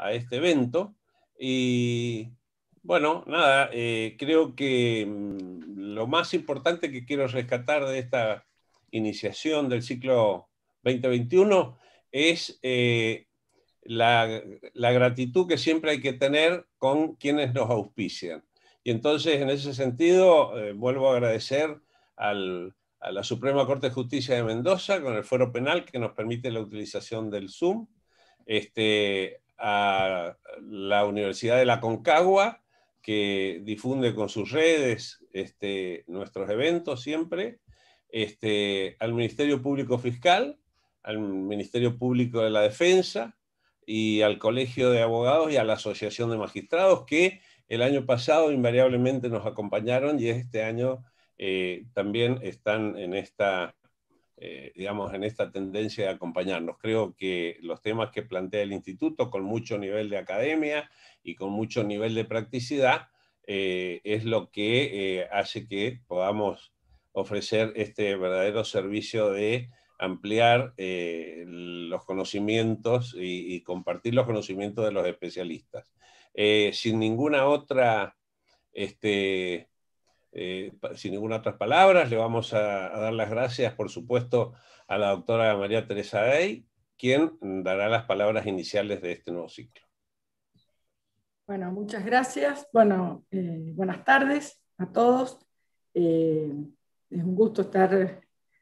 a este evento. Y bueno, nada, eh, creo que mm, lo más importante que quiero rescatar de esta iniciación del ciclo 2021 es eh, la, gratitud que siempre hay que tener con quienes nos auspician. Y entonces, en ese sentido, eh, vuelvo a agradecer a la Suprema Corte de Justicia de Mendoza con el fuero penal que nos permite la utilización del Zoom, este, a la Universidad de la Concagua, que difunde con sus redes este, nuestros eventos siempre, este, al Ministerio Público Fiscal, al Ministerio Público de la Defensa y al Colegio de Abogados y a la Asociación de Magistrados que el año pasado invariablemente nos acompañaron y este año eh, también están en esta eh, digamos, en esta tendencia de acompañarnos. Creo que los temas que plantea el instituto con mucho nivel de academia y con mucho nivel de practicidad eh, es lo que eh, hace que podamos ofrecer este verdadero servicio de ampliar los conocimientos y, y, compartir los conocimientos de los especialistas. sin ninguna otra este, eh, sin ninguna otra palabra le vamos a, dar las gracias, por supuesto, a la doctora María Teresa Day, quien dará las palabras iniciales de este nuevo ciclo. Bueno, muchas gracias. Bueno, eh, buenas tardes a todos. Eh, es un gusto estar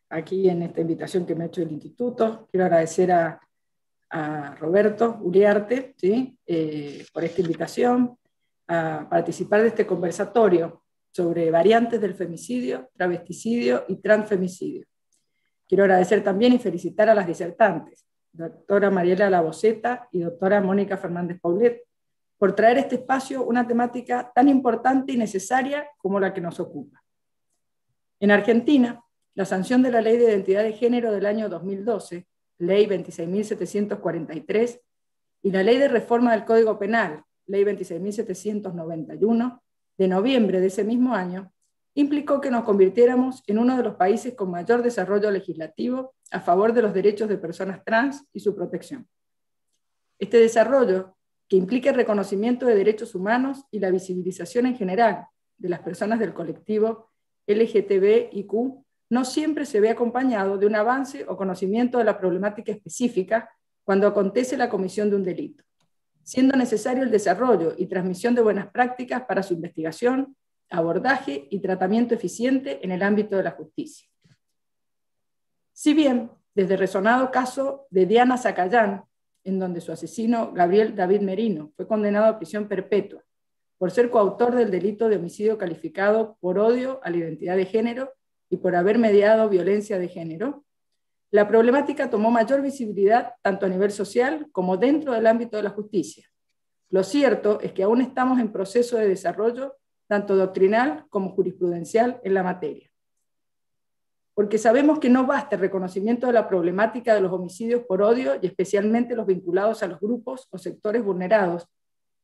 aquí en esta invitación que me ha hecho el instituto. Quiero agradecer a, Roberto Uriarte ¿sí? por esta invitación a participar de este conversatorio sobre variantes del femicidio, travesticidio y transfemicidio. Quiero agradecer también y felicitar a las disertantes, doctora Mariela Laboceta y doctora Mónica Fernández Paulet, por traer este espacio una temática tan importante y necesaria como la que nos ocupa. En Argentina, la sanción de la Ley de Identidad de Género del año 2012, Ley 26.743, y la Ley de Reforma del Código Penal, Ley 26.791, de noviembre de ese mismo año, implicó que nos convirtiéramos en uno de los países con mayor desarrollo legislativo a favor de los derechos de personas trans y su protección. Este desarrollo, que implica el reconocimiento de derechos humanos y la visibilización en general de las personas del colectivo LGTBIQ, no siempre se ve acompañado de un avance o conocimiento de la problemática específica cuando acontece la comisión de un delito siendo necesario el desarrollo y transmisión de buenas prácticas para su investigación, abordaje y tratamiento eficiente en el ámbito de la justicia. Si bien, desde el resonado caso de Diana Zacayán, en donde su asesino Gabriel David Merino fue condenado a prisión perpetua por ser coautor del delito de homicidio calificado por odio a la identidad de género y por haber mediado violencia de género, la problemática tomó mayor visibilidad tanto a nivel social como dentro del ámbito de la justicia. Lo cierto es que aún estamos en proceso de desarrollo tanto doctrinal como jurisprudencial en la materia. Porque sabemos que no basta el reconocimiento de la problemática de los homicidios por odio y especialmente los vinculados a los grupos o sectores vulnerados,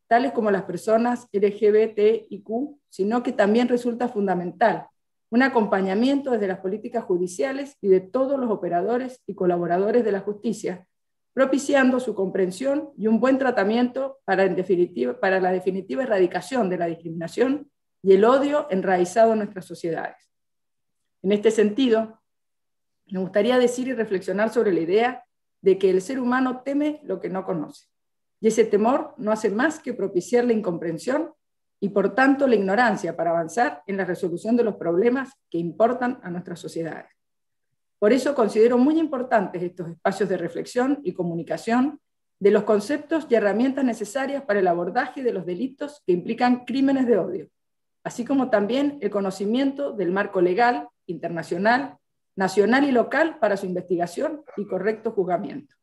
tales como las personas LGBTIQ, sino que también resulta fundamental un acompañamiento desde las políticas judiciales y de todos los operadores y colaboradores de la justicia, propiciando su comprensión y un buen tratamiento para, en definitiva, para la definitiva erradicación de la discriminación y el odio enraizado en nuestras sociedades. En este sentido, me gustaría decir y reflexionar sobre la idea de que el ser humano teme lo que no conoce, y ese temor no hace más que propiciar la incomprensión y por tanto la ignorancia para avanzar en la resolución de los problemas que importan a nuestras sociedades. Por eso considero muy importantes estos espacios de reflexión y comunicación de los conceptos y herramientas necesarias para el abordaje de los delitos que implican crímenes de odio, así como también el conocimiento del marco legal, internacional, nacional y local para su investigación y correcto juzgamiento.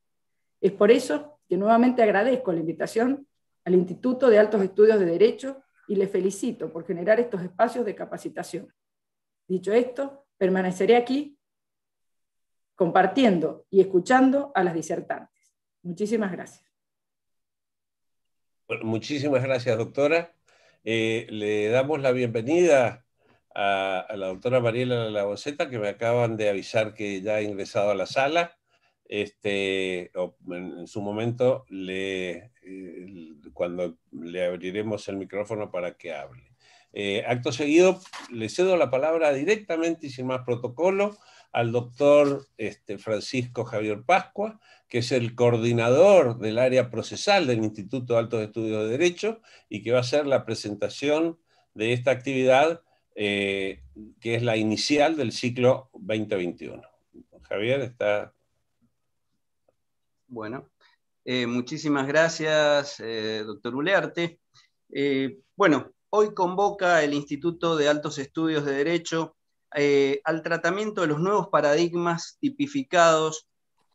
Es por eso que nuevamente agradezco la invitación al Instituto de Altos Estudios de Derecho y le felicito por generar estos espacios de capacitación. Dicho esto, permaneceré aquí compartiendo y escuchando a las disertantes. Muchísimas gracias. muchísimas gracias, doctora. Eh, le damos la bienvenida a, la doctora Mariela Lagoseta, que me acaban de avisar que ya ha ingresado a la sala. Este, en, su momento, eh, cuando le abriremos el micrófono para que hable. Eh, acto seguido, le cedo la palabra directamente y sin más protocolo al doctor este, Francisco Javier Pascua, que es el coordinador del área procesal del Instituto de Altos Estudios de Derecho y que va a hacer la presentación de esta actividad, eh, que es la inicial del ciclo 2021. Javier, está bueno, eh, muchísimas gracias, eh, doctor Ulearte. Eh, bueno, hoy convoca el Instituto de Altos Estudios de Derecho al tratamiento de los nuevos paradigmas tipificados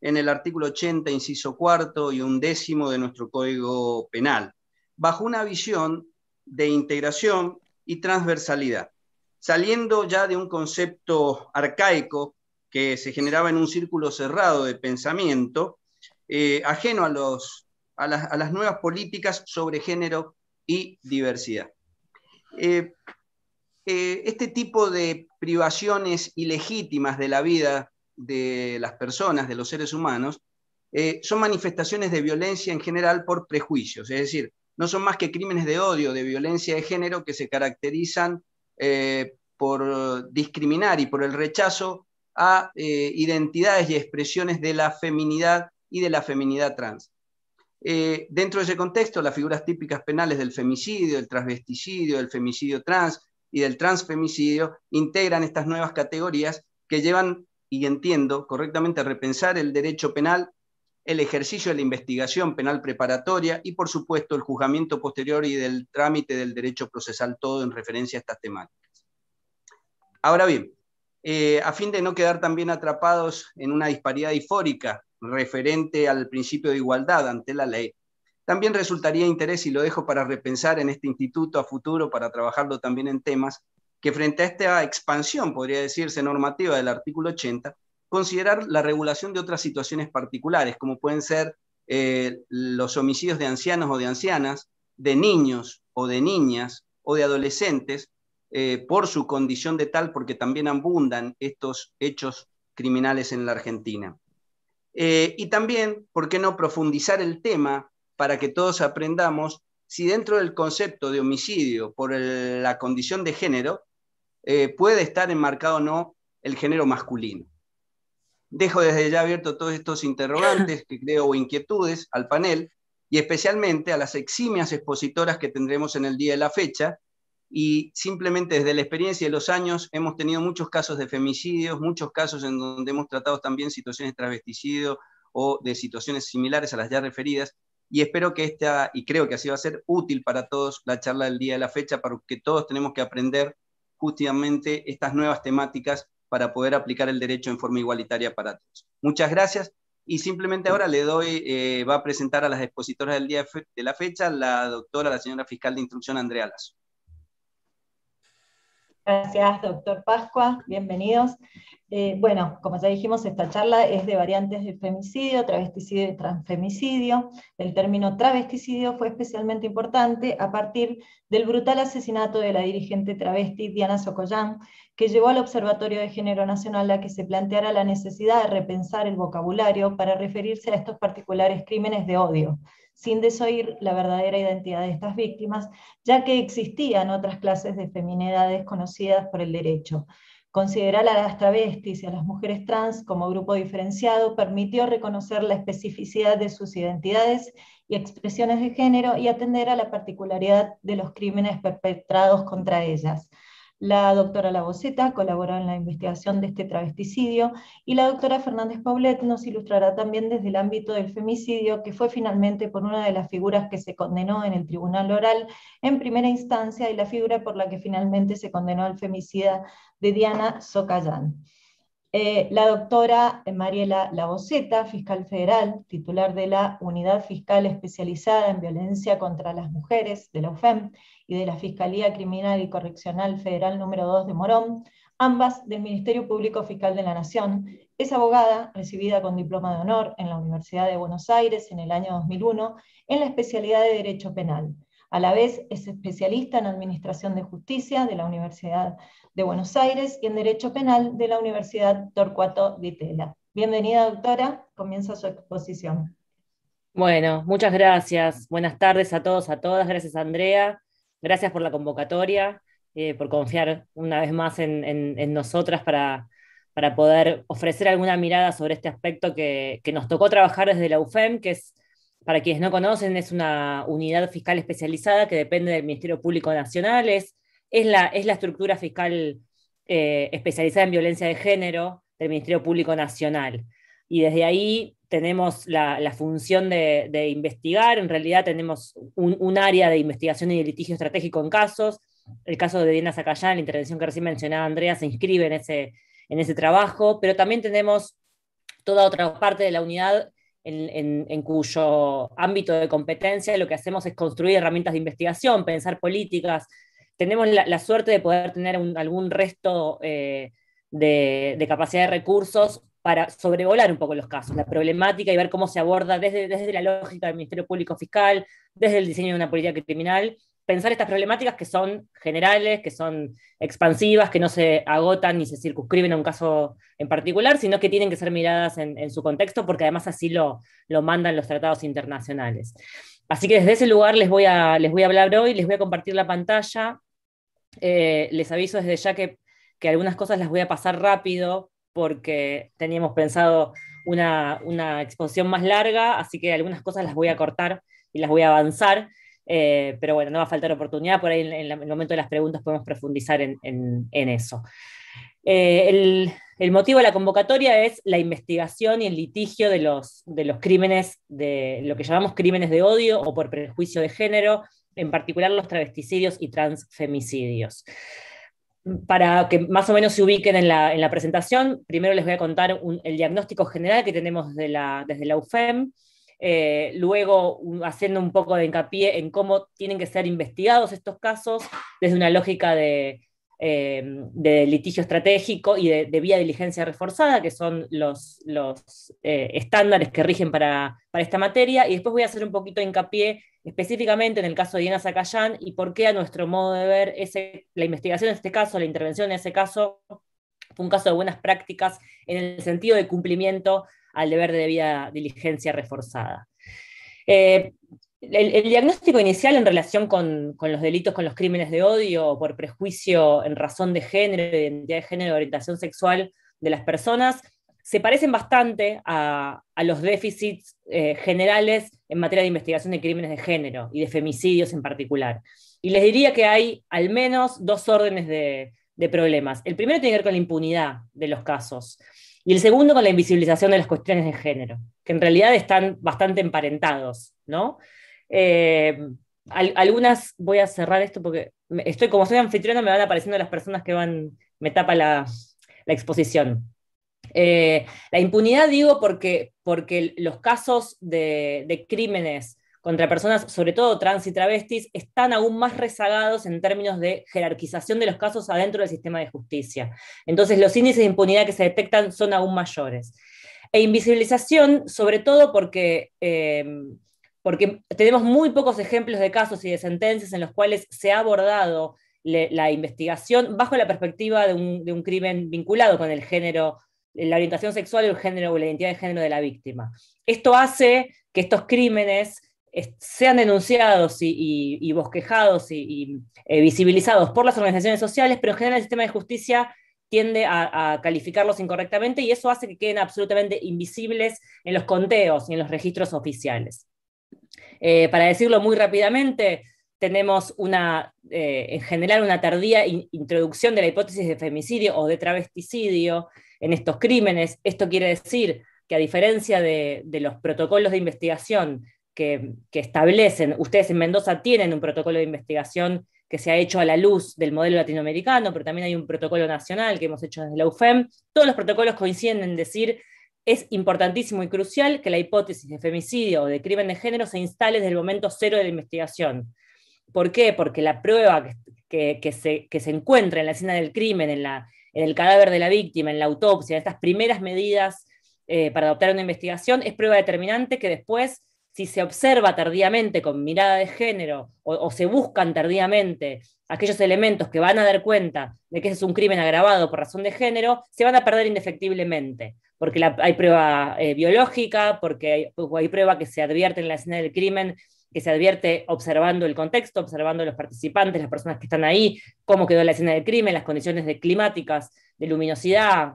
en el artículo 80, inciso cuarto y undécimo de nuestro Código Penal, bajo una visión de integración y transversalidad, saliendo ya de un concepto arcaico que se generaba en un círculo cerrado de pensamiento, eh, ajeno a, los, a, las, nuevas políticas sobre género y diversidad. Eh, eh, este tipo de privaciones ilegítimas de la vida de las personas, de los seres humanos, son manifestaciones de violencia en general por prejuicios, es decir, no son más que crímenes de odio, de violencia de género que se caracterizan por discriminar y por el rechazo a identidades y expresiones de la feminidad y de la feminidad trans. Eh, dentro de ese contexto, las figuras típicas penales del femicidio, del transvesticidio, del femicidio trans y del transfemicidio integran estas nuevas categorías que llevan, y entiendo correctamente, a repensar el derecho penal, el ejercicio de la investigación penal preparatoria y, por supuesto, el juzgamiento posterior y del trámite del derecho procesal, todo en referencia a estas temáticas. Ahora bien, eh, a fin de no quedar también atrapados en una disparidad ifórica referente al principio de igualdad ante la ley. También resultaría interés, y lo dejo para repensar en este instituto a futuro, para trabajarlo también en temas, que frente a esta expansión, podría decirse, normativa del artículo 80, considerar la regulación de otras situaciones particulares, como pueden ser eh, los homicidios de ancianos o de ancianas, de niños o de niñas o de adolescentes, eh, por su condición de tal, porque también abundan estos hechos criminales en la Argentina. Eh, y también, ¿por qué no profundizar el tema para que todos aprendamos si dentro del concepto de homicidio por la condición de género eh, puede estar enmarcado o no el género masculino? Dejo desde ya abierto todos estos interrogantes que creo o inquietudes al panel y especialmente a las eximias expositoras que tendremos en el día de la fecha, y simplemente desde la experiencia de los años hemos tenido muchos casos de femicidios, muchos casos en donde hemos tratado también situaciones de travesticidio o de situaciones similares a las ya referidas. Y espero que esta, y creo que así va a ser útil para todos la charla del día de la fecha, para que todos tenemos que aprender justamente estas nuevas temáticas para poder aplicar el derecho en forma igualitaria para todos. Muchas gracias y simplemente ahora le doy, eh, va a presentar a las expositoras del día de la fecha la doctora, la señora fiscal de instrucción Andrea Lazo. Gracias, doctor Pascua. Bienvenidos. Eh, bueno, como ya dijimos, esta charla es de variantes de femicidio, travesticidio y transfemicidio. El término travesticidio fue especialmente importante a partir del brutal asesinato de la dirigente travesti Diana Socollán, que llevó al Observatorio de Género Nacional a que se planteara la necesidad de repensar el vocabulario para referirse a estos particulares crímenes de odio sin desoír la verdadera identidad de estas víctimas, ya que existían otras clases de feminidades conocidas por el derecho. Considerar a las travestis y a las mujeres trans como grupo diferenciado permitió reconocer la especificidad de sus identidades y expresiones de género y atender a la particularidad de los crímenes perpetrados contra ellas. La doctora Lavoceta colaboró en la investigación de este travesticidio y la doctora Fernández Paulet nos ilustrará también desde el ámbito del femicidio, que fue finalmente por una de las figuras que se condenó en el tribunal oral en primera instancia y la figura por la que finalmente se condenó al femicida de Diana Socayán. Eh, la doctora Mariela Laboceta, fiscal federal, titular de la Unidad Fiscal Especializada en Violencia contra las Mujeres de la UFEM y de la Fiscalía Criminal y Correccional Federal número 2 de Morón, ambas del Ministerio Público Fiscal de la Nación. Es abogada, recibida con diploma de honor en la Universidad de Buenos Aires en el año 2001 en la especialidad de Derecho Penal. A la vez es especialista en Administración de Justicia de la Universidad de Buenos Aires y en Derecho Penal de la Universidad Torcuato de Tela. Bienvenida, doctora. Comienza su exposición. Bueno, muchas gracias. Buenas tardes a todos, a todas. Gracias, Andrea. Gracias por la convocatoria, eh, por confiar una vez más en, en, nosotras para, poder ofrecer alguna mirada sobre este aspecto que, que, nos tocó trabajar desde la UFEM, que es para quienes no conocen, es una unidad fiscal especializada que depende del Ministerio Público Nacional, es, la, estructura fiscal eh, especializada en violencia de género del Ministerio Público Nacional. Y desde ahí tenemos la, función de, investigar, en realidad tenemos un, área de investigación y de litigio estratégico en casos. El caso de Diana Zacayán, la intervención que recién mencionaba Andrea, se inscribe en ese, en ese trabajo, pero también tenemos toda otra parte de la unidad en, cuyo ámbito de competencia lo que hacemos es construir herramientas de investigación, pensar políticas. Tenemos la, suerte de poder tener algún resto eh, de, capacidad de recursos para sobrevolar un poco los casos, la problemática y ver cómo se aborda desde, desde la lógica del Ministerio Público Fiscal, desde el diseño de una política criminal pensar estas problemáticas que son generales, que son expansivas, que no se agotan ni se circunscriben a un caso en particular, sino que tienen que ser miradas en, su contexto, porque además así lo, mandan los tratados internacionales. Así que desde ese lugar les voy a, les voy a hablar hoy, les voy a compartir la pantalla. Eh, les aviso desde ya que, algunas cosas las voy a pasar rápido porque teníamos pensado una, una exposición más larga, así que algunas cosas las voy a cortar y las voy a avanzar. Eh, pero bueno, no va a faltar oportunidad, por ahí en, el momento de las preguntas podemos profundizar en, eso. Eh, el, motivo de la convocatoria es la investigación y el litigio de los, crímenes, de lo que llamamos crímenes de odio o por prejuicio de género, en particular los travesticidios y transfemicidios. Para que más o menos se ubiquen en la, presentación, primero les voy a contar el diagnóstico general que tenemos desde la UFEM. Eh, luego, haciendo un poco de hincapié en cómo tienen que ser investigados estos casos desde una lógica de, em, litigio estratégico y de, vía diligencia reforzada, que son los, eh, estándares que rigen para, esta materia. Y después voy a hacer un poquito de hincapié específicamente en el caso de Diana Zacayán y por qué a nuestro modo de ver la investigación en este caso, la intervención en ese caso, fue un caso de buenas prácticas en el sentido de cumplimiento al deber de debida diligencia reforzada. Eh, el, diagnóstico inicial en relación con, los delitos, con los crímenes de odio por prejuicio en razón de género, identidad de género, orientación sexual de las personas, se parecen bastante a, los déficits eh, generales en materia de investigación de crímenes de género y de femicidios en particular. Y les diría que hay al menos dos órdenes de, de problemas. El primero tiene que ver con la impunidad de los casos. Y el segundo con la invisibilización de las cuestiones de género, que en realidad están bastante emparentados, ¿no? Eh, algunas, voy a cerrar esto porque estoy, como soy anfitriona, me van apareciendo las personas que van, me tapa la, exposición. Eh, la impunidad digo porque, porque los casos de crímenes contra personas, sobre todo trans y travestis, están aún más rezagados en términos de jerarquización de los casos adentro del sistema de justicia. Entonces, los índices de impunidad que se detectan son aún mayores. E invisibilización, sobre todo porque, em, porque tenemos muy pocos ejemplos de casos y de sentencias en los cuales se ha abordado la investigación bajo la perspectiva de un, crimen vinculado con el género la orientación sexual, el género o la identidad de género de la víctima. Esto hace que estos crímenes sean denunciados y, bosquejados y, eh, visibilizados por las organizaciones sociales, pero en general el sistema de justicia tiende a, calificarlos incorrectamente y eso hace que queden absolutamente invisibles en los conteos y en los registros oficiales. Eh, para decirlo muy rápidamente, tenemos una, eh, en general una tardía introducción de la hipótesis de femicidio o de travesticidio en estos crímenes. Esto quiere decir que a diferencia de los protocolos de investigación que, establecen. Ustedes en Mendoza tienen un protocolo de investigación que se ha hecho a la luz del modelo latinoamericano, pero también hay un protocolo nacional que hemos hecho desde la UFEM. Todos los protocolos coinciden en decir es importantísimo y crucial que la hipótesis de femicidio o de crimen de género se instale desde el momento cero de la investigación. ¿Por qué? Porque la prueba que, se, encuentra en la escena del crimen, en, la, en, el cadáver de la víctima, en la autopsia, en estas primeras medidas eh, para adoptar una investigación, es prueba determinante que después si se observa tardíamente con mirada de género o, se buscan tardíamente aquellos elementos que van a dar cuenta de que ese es un crimen agravado por razón de género, se van a perder indefectiblemente, porque hay prueba eh, biológica, porque hay, prueba que se advierte en la escena del crimen que se advierte observando el contexto, observando los participantes, las personas que están ahí, cómo quedó la escena del crimen, las condiciones de climáticas, de luminosidad,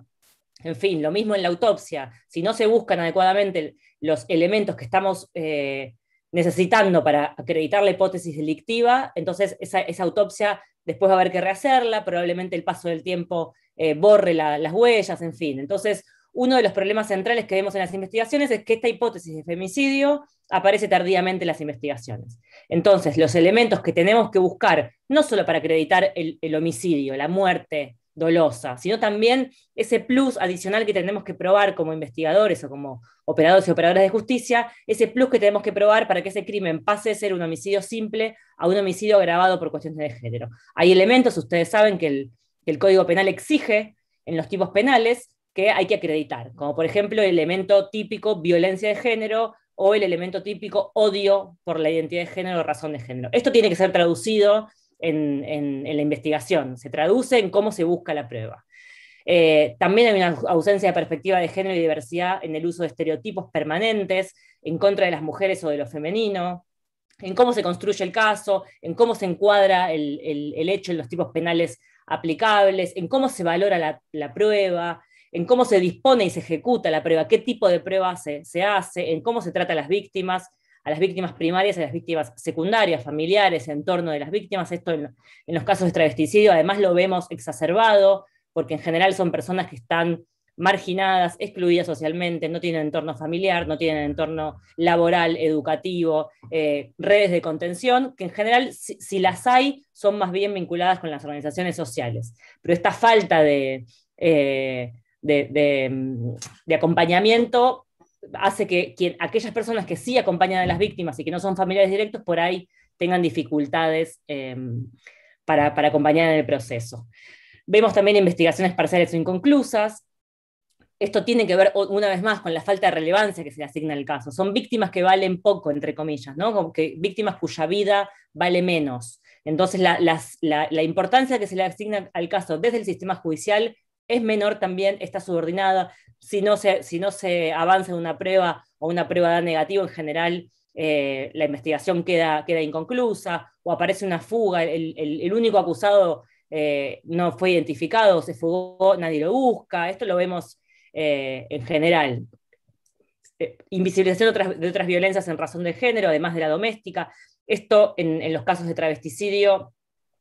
en fin, lo mismo en la autopsia. Si no se buscan adecuadamente los elementos que estamos eh, necesitando para acreditar la hipótesis delictiva, entonces esa, autopsia después va a haber que rehacerla, probablemente el paso del tiempo eh, borre las huellas, en fin. Entonces, uno de los problemas centrales que vemos en las investigaciones es que esta hipótesis de femicidio aparece tardíamente en las investigaciones. Entonces, los elementos que tenemos que buscar, no solo para acreditar el homicidio, la muerte, dolosa, sino también ese plus adicional que tenemos que probar como investigadores o como operadores y operadoras de justicia, ese plus que tenemos que probar para que ese crimen pase de ser un homicidio simple a un homicidio agravado por cuestiones de género. Hay elementos, ustedes saben, que el, que el Código Penal exige en los tipos penales que hay que acreditar, como por ejemplo el elemento típico violencia de género o el elemento típico odio por la identidad de género o razón de género. Esto tiene que ser traducido en, la investigación, se traduce en cómo se busca la prueba. Eh, también hay una ausencia de perspectiva de género y diversidad en el uso de estereotipos permanentes en contra de las mujeres o de lo femenino, en cómo se construye el caso, en cómo se encuadra el, hecho en los tipos penales aplicables, en cómo se valora la, prueba, en cómo se dispone y se ejecuta la prueba, qué tipo de prueba se, se hace, en cómo se trata a las víctimas a las víctimas primarias, a las víctimas secundarias, familiares, en torno de las víctimas. Esto en, los casos de travesticidio además lo vemos exacerbado, porque en general son personas que están marginadas, excluidas socialmente, no tienen entorno familiar, no tienen entorno laboral, educativo, eh, redes de contención, que en general, si, las hay, son más bien vinculadas con las organizaciones sociales. Pero esta falta de, eh, mm, de acompañamiento hace que aquellas personas que sí acompañan a las víctimas y que no son familiares directos por ahí tengan dificultades eh, para, acompañar en el proceso. Vemos también investigaciones parciales o inconclusas. Esto tiene que ver una vez más con la falta de relevancia que se le asigna al caso. Son víctimas que valen poco, entre comillas, ¿no? que víctimas cuya vida vale menos. Entonces, la importancia que se le asigna al caso desde el sistema judicial es menor también, está subordinada si no se, si no se avanza en una prueba o una prueba da negativo, en general eh, la investigación queda, inconclusa o aparece una fuga, el, único acusado eh, no fue identificado, se fugó, nadie lo busca, esto lo vemos eh, en general. invisibilización de otras, de violencias en razón de género, además de la doméstica, esto en, en los casos de travesticidio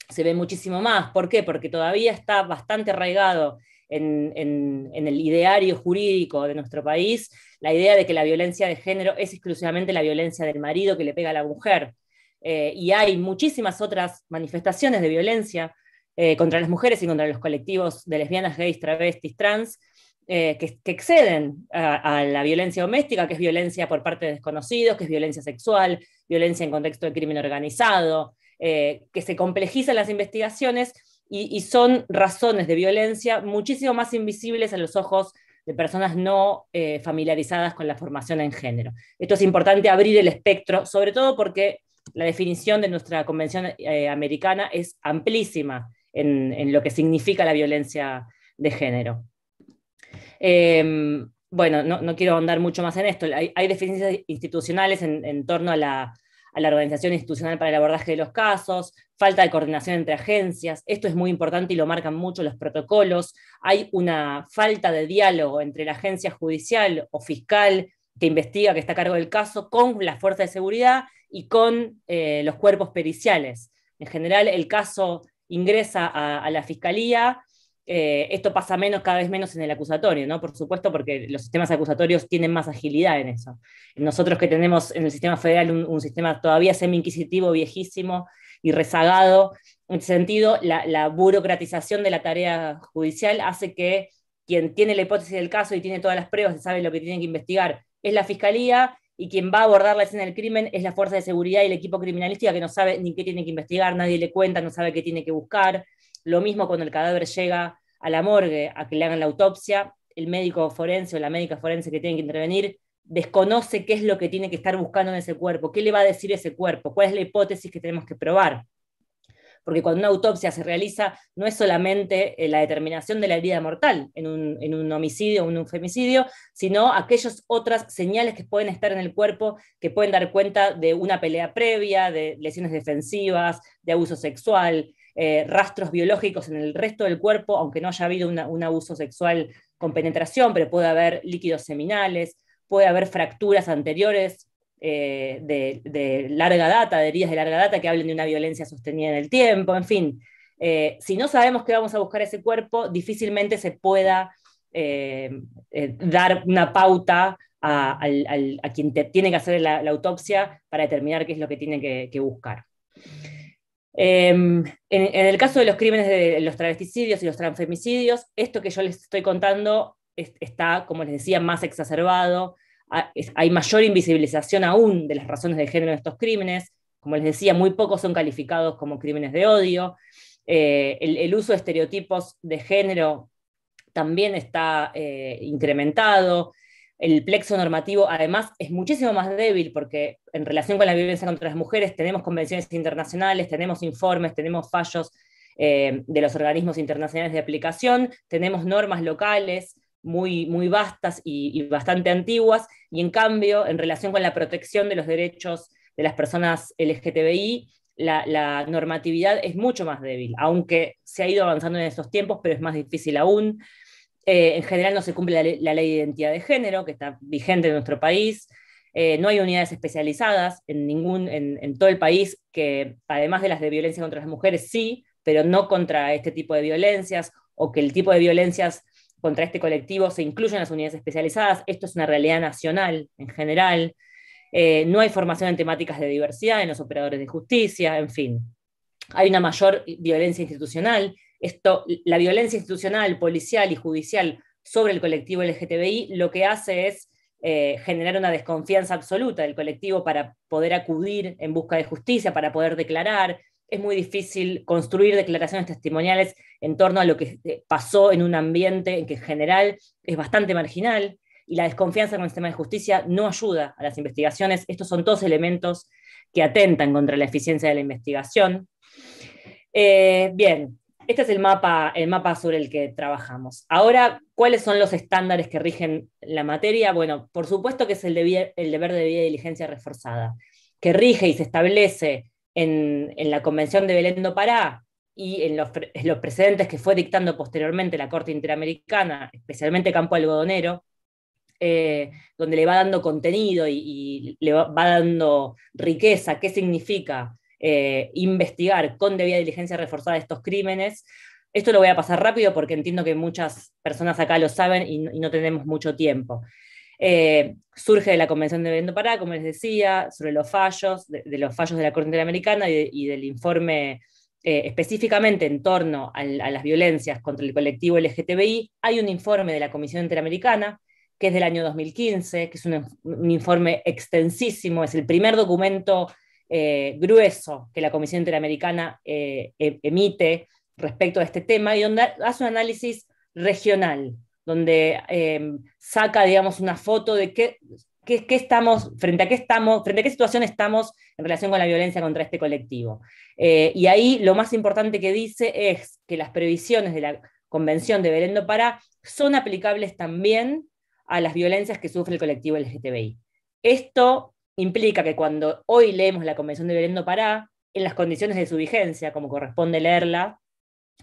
se ve muchísimo más. ¿Por qué? Porque todavía está bastante arraigado en, el ideario jurídico de nuestro país la idea de que la violencia de género es exclusivamente la violencia del marido que le pega a la mujer. Eh, y hay muchísimas otras manifestaciones de violencia eh, contra las mujeres y contra los colectivos de lesbianas, gays, travestis, trans, eh, que, exceden a, la violencia doméstica, que es violencia por parte de desconocidos, que es violencia sexual, violencia en contexto de crimen organizado, que se complejizan las investigaciones y, son razones de violencia muchísimo más invisibles a los ojos de personas no eh, familiarizadas con la formación en género. Esto es importante abrir el espectro, sobre todo porque la definición de nuestra convención eh, americana es amplísima en, lo que significa la violencia de género. Em, bueno, no, quiero ahondar mucho más en esto. Hay, hay deficiencias institucionales en torno a la la organización institucional para el abordaje de los casos, falta de coordinación entre agencias, esto es muy importante y lo marcan mucho los protocolos, hay una falta de diálogo entre la agencia judicial o fiscal que investiga, que está a cargo del caso, con la fuerza de seguridad y con eh, los cuerpos periciales. En general, el caso ingresa a la fiscalía eh, esto pasa menos, cada vez menos en el acusatorio, ¿no? Por supuesto, porque los sistemas acusatorios tienen más agilidad en eso. Nosotros que tenemos en el sistema federal un, sistema todavía semi-inquisitivo, viejísimo y rezagado, en ese sentido, la, burocratización de la tarea judicial hace que quien tiene la hipótesis del caso y tiene todas las pruebas y sabe lo que tiene que investigar es la fiscalía, y quien va a abordar la escena del crimen es la fuerza de seguridad y el equipo criminalístico que no sabe ni qué tiene que investigar, nadie le cuenta, no sabe qué tiene que buscar. Lo mismo cuando el cadáver llega a la morgue a que le hagan la autopsia, el médico forense o la médica forense que tiene que intervenir desconoce qué es lo que tiene que estar buscando en ese cuerpo, qué le va a decir ese cuerpo, cuál es la hipótesis que tenemos que probar. Porque cuando una autopsia se realiza, no es solamente eh, la determinación de la vida mortal en un, en un homicidio o en un femicidio, sino aquellas otras señales que pueden estar en el cuerpo que pueden dar cuenta de una pelea previa, de lesiones defensivas, de abuso sexual, eh, rastros biológicos en el resto del cuerpo, aunque no haya habido un abuso sexual con penetración, pero puede haber líquidos seminales, puede haber fracturas anteriores eh, de, larga data, de heridas de larga data que hablen de una violencia sostenida en el tiempo, en fin. Eh, si no sabemos qué vamos a buscar ese cuerpo, difícilmente se pueda dar una pauta a, quien tiene que hacer la, autopsia para determinar qué es lo que tiene que buscar. Em, en, el caso de los crímenes de los travesticidios y los transfemicidios, esto que yo les estoy contando está, como les decía, más exacerbado. Hay mayor invisibilización aún de las razones de género de estos crímenes. Como les decía, muy pocos son calificados como crímenes de odio. Eh, el, uso de estereotipos de género también está eh, incrementado el plexo normativo además es muchísimo más débil porque en relación con la violencia contra las mujeres tenemos convenciones internacionales, tenemos informes, tenemos fallos eh, de los organismos internacionales de aplicación, tenemos normas locales muy, muy vastas y, bastante antiguas, y en cambio, en relación con la protección de los derechos de las personas LGTBI, la, la normatividad es mucho más débil, aunque se ha ido avanzando en estos tiempos, pero es más difícil aún. Eh, en general no se cumple la, ley de identidad de género, que está vigente en nuestro país. Eh, no hay unidades especializadas en, ningún, en, todo el país, que además de las de violencia contra las mujeres, sí, pero no contra este tipo de violencias o que el tipo de violencias contra este colectivo se en las unidades especializadas. Esto es una realidad nacional en general. Eh, no hay formación en temáticas de diversidad en los operadores de justicia, en fin. Hay una mayor violencia institucional esto, la violencia institucional, policial y judicial sobre el colectivo LGTBI lo que hace es eh, generar una desconfianza absoluta del colectivo para poder acudir en busca de justicia, para poder declarar. Es muy difícil construir declaraciones testimoniales en torno a lo que eh, pasó en un ambiente en que en general es bastante marginal y la desconfianza con el sistema de justicia no ayuda a las investigaciones. Estos son dos elementos que atentan contra la eficiencia de la investigación. Eh, bien, este es el mapa, el mapa sobre el que trabajamos. Ahora, ¿cuáles son los estándares que rigen la materia? Bueno, por supuesto que es el, deber, el deber de debida diligencia reforzada, que rige y se establece en, la Convención de Belén do Pará y en los, precedentes que fue dictando posteriormente la Corte Interamericana, especialmente Campo Algodonero, eh, donde le va dando contenido y, le va, dando riqueza, qué significa eh, investigar con debida diligencia reforzada estos crímenes. Esto lo voy a pasar rápido porque entiendo que muchas personas acá lo saben y, no tenemos mucho tiempo. Eh, surge de la Convención de Viendo Pará, como les decía, sobre los fallos, de, los fallos de la Corte Interamericana y, del informe eh, específicamente en torno a las violencias contra el colectivo LGTBI. Hay un informe de la Comisión Interamericana, que es del año 2015, que es un informe extensísimo, es el primer documento eh, grueso que la Comisión Interamericana eh, e-, emite respecto a este tema y donde hace un análisis regional, donde em, saca, digamos, una foto de qué, qué, estamos, frente a qué estamos, frente a qué situación estamos en relación con la violencia contra este colectivo. Eh, y ahí lo más importante que dice es que las previsiones de la Convención de Belén do Pará son aplicables también a las violencias que sufre el colectivo LGTBI. Esto implica que cuando hoy leemos la Convención de Belén do Pará, en las condiciones de su vigencia, como corresponde leerla,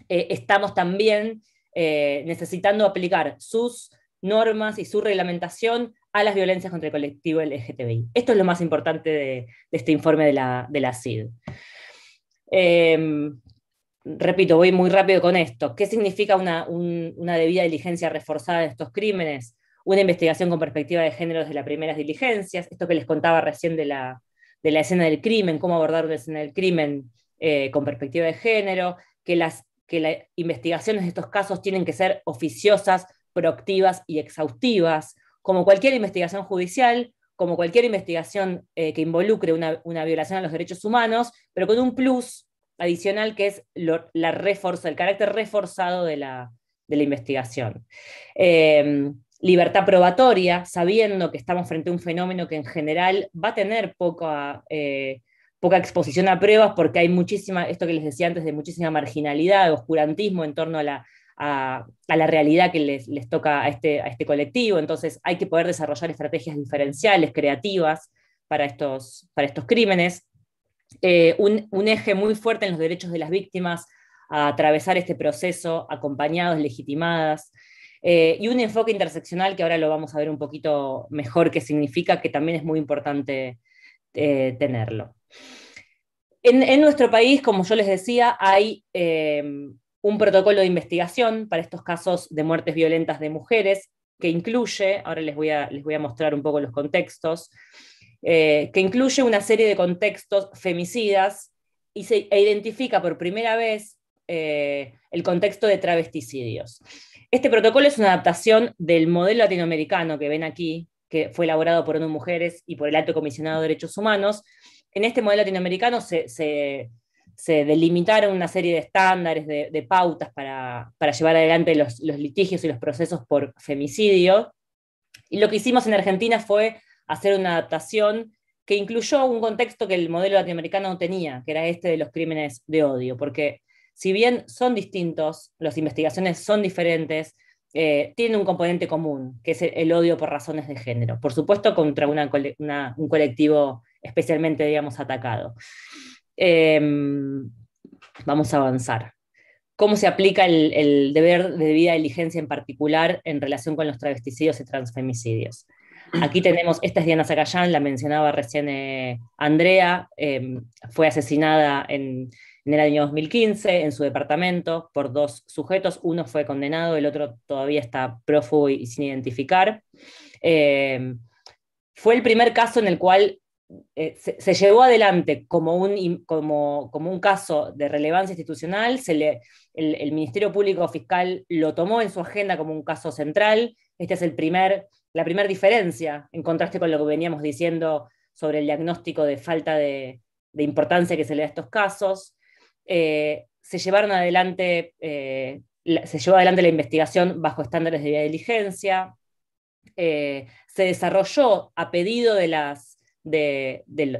eh, estamos también eh, necesitando aplicar sus normas y su reglamentación a las violencias contra el colectivo LGTBI. Esto es lo más importante de, este informe de la, CID. Em, repito, voy muy rápido con esto. ¿Qué significa una, una debida diligencia reforzada de estos crímenes? una investigación con perspectiva de género desde las primeras diligencias, esto que les contaba recién de la, de la escena del crimen, cómo abordar una escena del crimen eh, con perspectiva de género, que las, que investigaciones de estos casos tienen que ser oficiosas, proactivas y exhaustivas, como cualquier investigación judicial, como cualquier investigación eh, que involucre una, violación a los derechos humanos, pero con un plus adicional que es la el carácter reforzado de la, investigación. Em, libertad probatoria, sabiendo que estamos frente a un fenómeno que en general va a tener poca, eh, poca exposición a pruebas porque hay muchísima, esto que les decía antes, de muchísima marginalidad, de oscurantismo en torno a la, a, la realidad que les, toca a este, a este, colectivo. Entonces hay que poder desarrollar estrategias diferenciales, creativas para estos, para estos crímenes. Eh, un, un eje muy fuerte en los derechos de las víctimas a atravesar este proceso acompañados, legitimadas. Eh, y un enfoque interseccional que ahora lo vamos a ver un poquito mejor qué significa, que también es muy importante eh, tenerlo. En, nuestro país, como yo les decía, hay eh, un protocolo de investigación para estos casos de muertes violentas de mujeres que incluye, ahora les voy a, mostrar un poco los contextos, que incluye una serie de contextos femicidas y se identifica por primera vez el contexto de travesticidios. Este protocolo es una adaptación del modelo latinoamericano que ven aquí, que fue elaborado por ONU Mujeres y por el Alto Comisionado de Derechos Humanos. En este modelo latinoamericano se, delimitaron una serie de estándares, de, pautas para, llevar adelante los, los litigios y los procesos por femicidio. Y lo que hicimos en Argentina fue hacer una adaptación que incluyó un contexto que el modelo latinoamericano no tenía, que era este de los crímenes de odio, porque si bien son distintos, las investigaciones son diferentes, eh, tienen un componente común, que es el, odio por razones de género, por supuesto contra un colectivo especialmente, digamos, atacado. Em, vamos a avanzar. ¿Cómo se aplica el, deber de debida diligencia en particular en relación con los travesticidios y transfemicidios? Aquí tenemos, esta es Diana Zacayán, la mencionaba recién eh, Andrea, em, fue asesinada en, en el año 2015 en su departamento por dos sujetos. Uno fue condenado, el otro todavía está prófugo y sin identificar. Em, fue el primer caso en el cual eh, se, llevó adelante como un, caso de relevancia institucional, se le, el, Ministerio Público Fiscal lo tomó en su agenda como un caso central. Esta es la primera diferencia, en contraste con lo que veníamos diciendo sobre el diagnóstico de falta de, de importancia que se le da a estos casos. Eh, se llevaron adelante, eh, se llevó adelante la investigación bajo estándares de diligencia, eh, se desarrolló a pedido de las,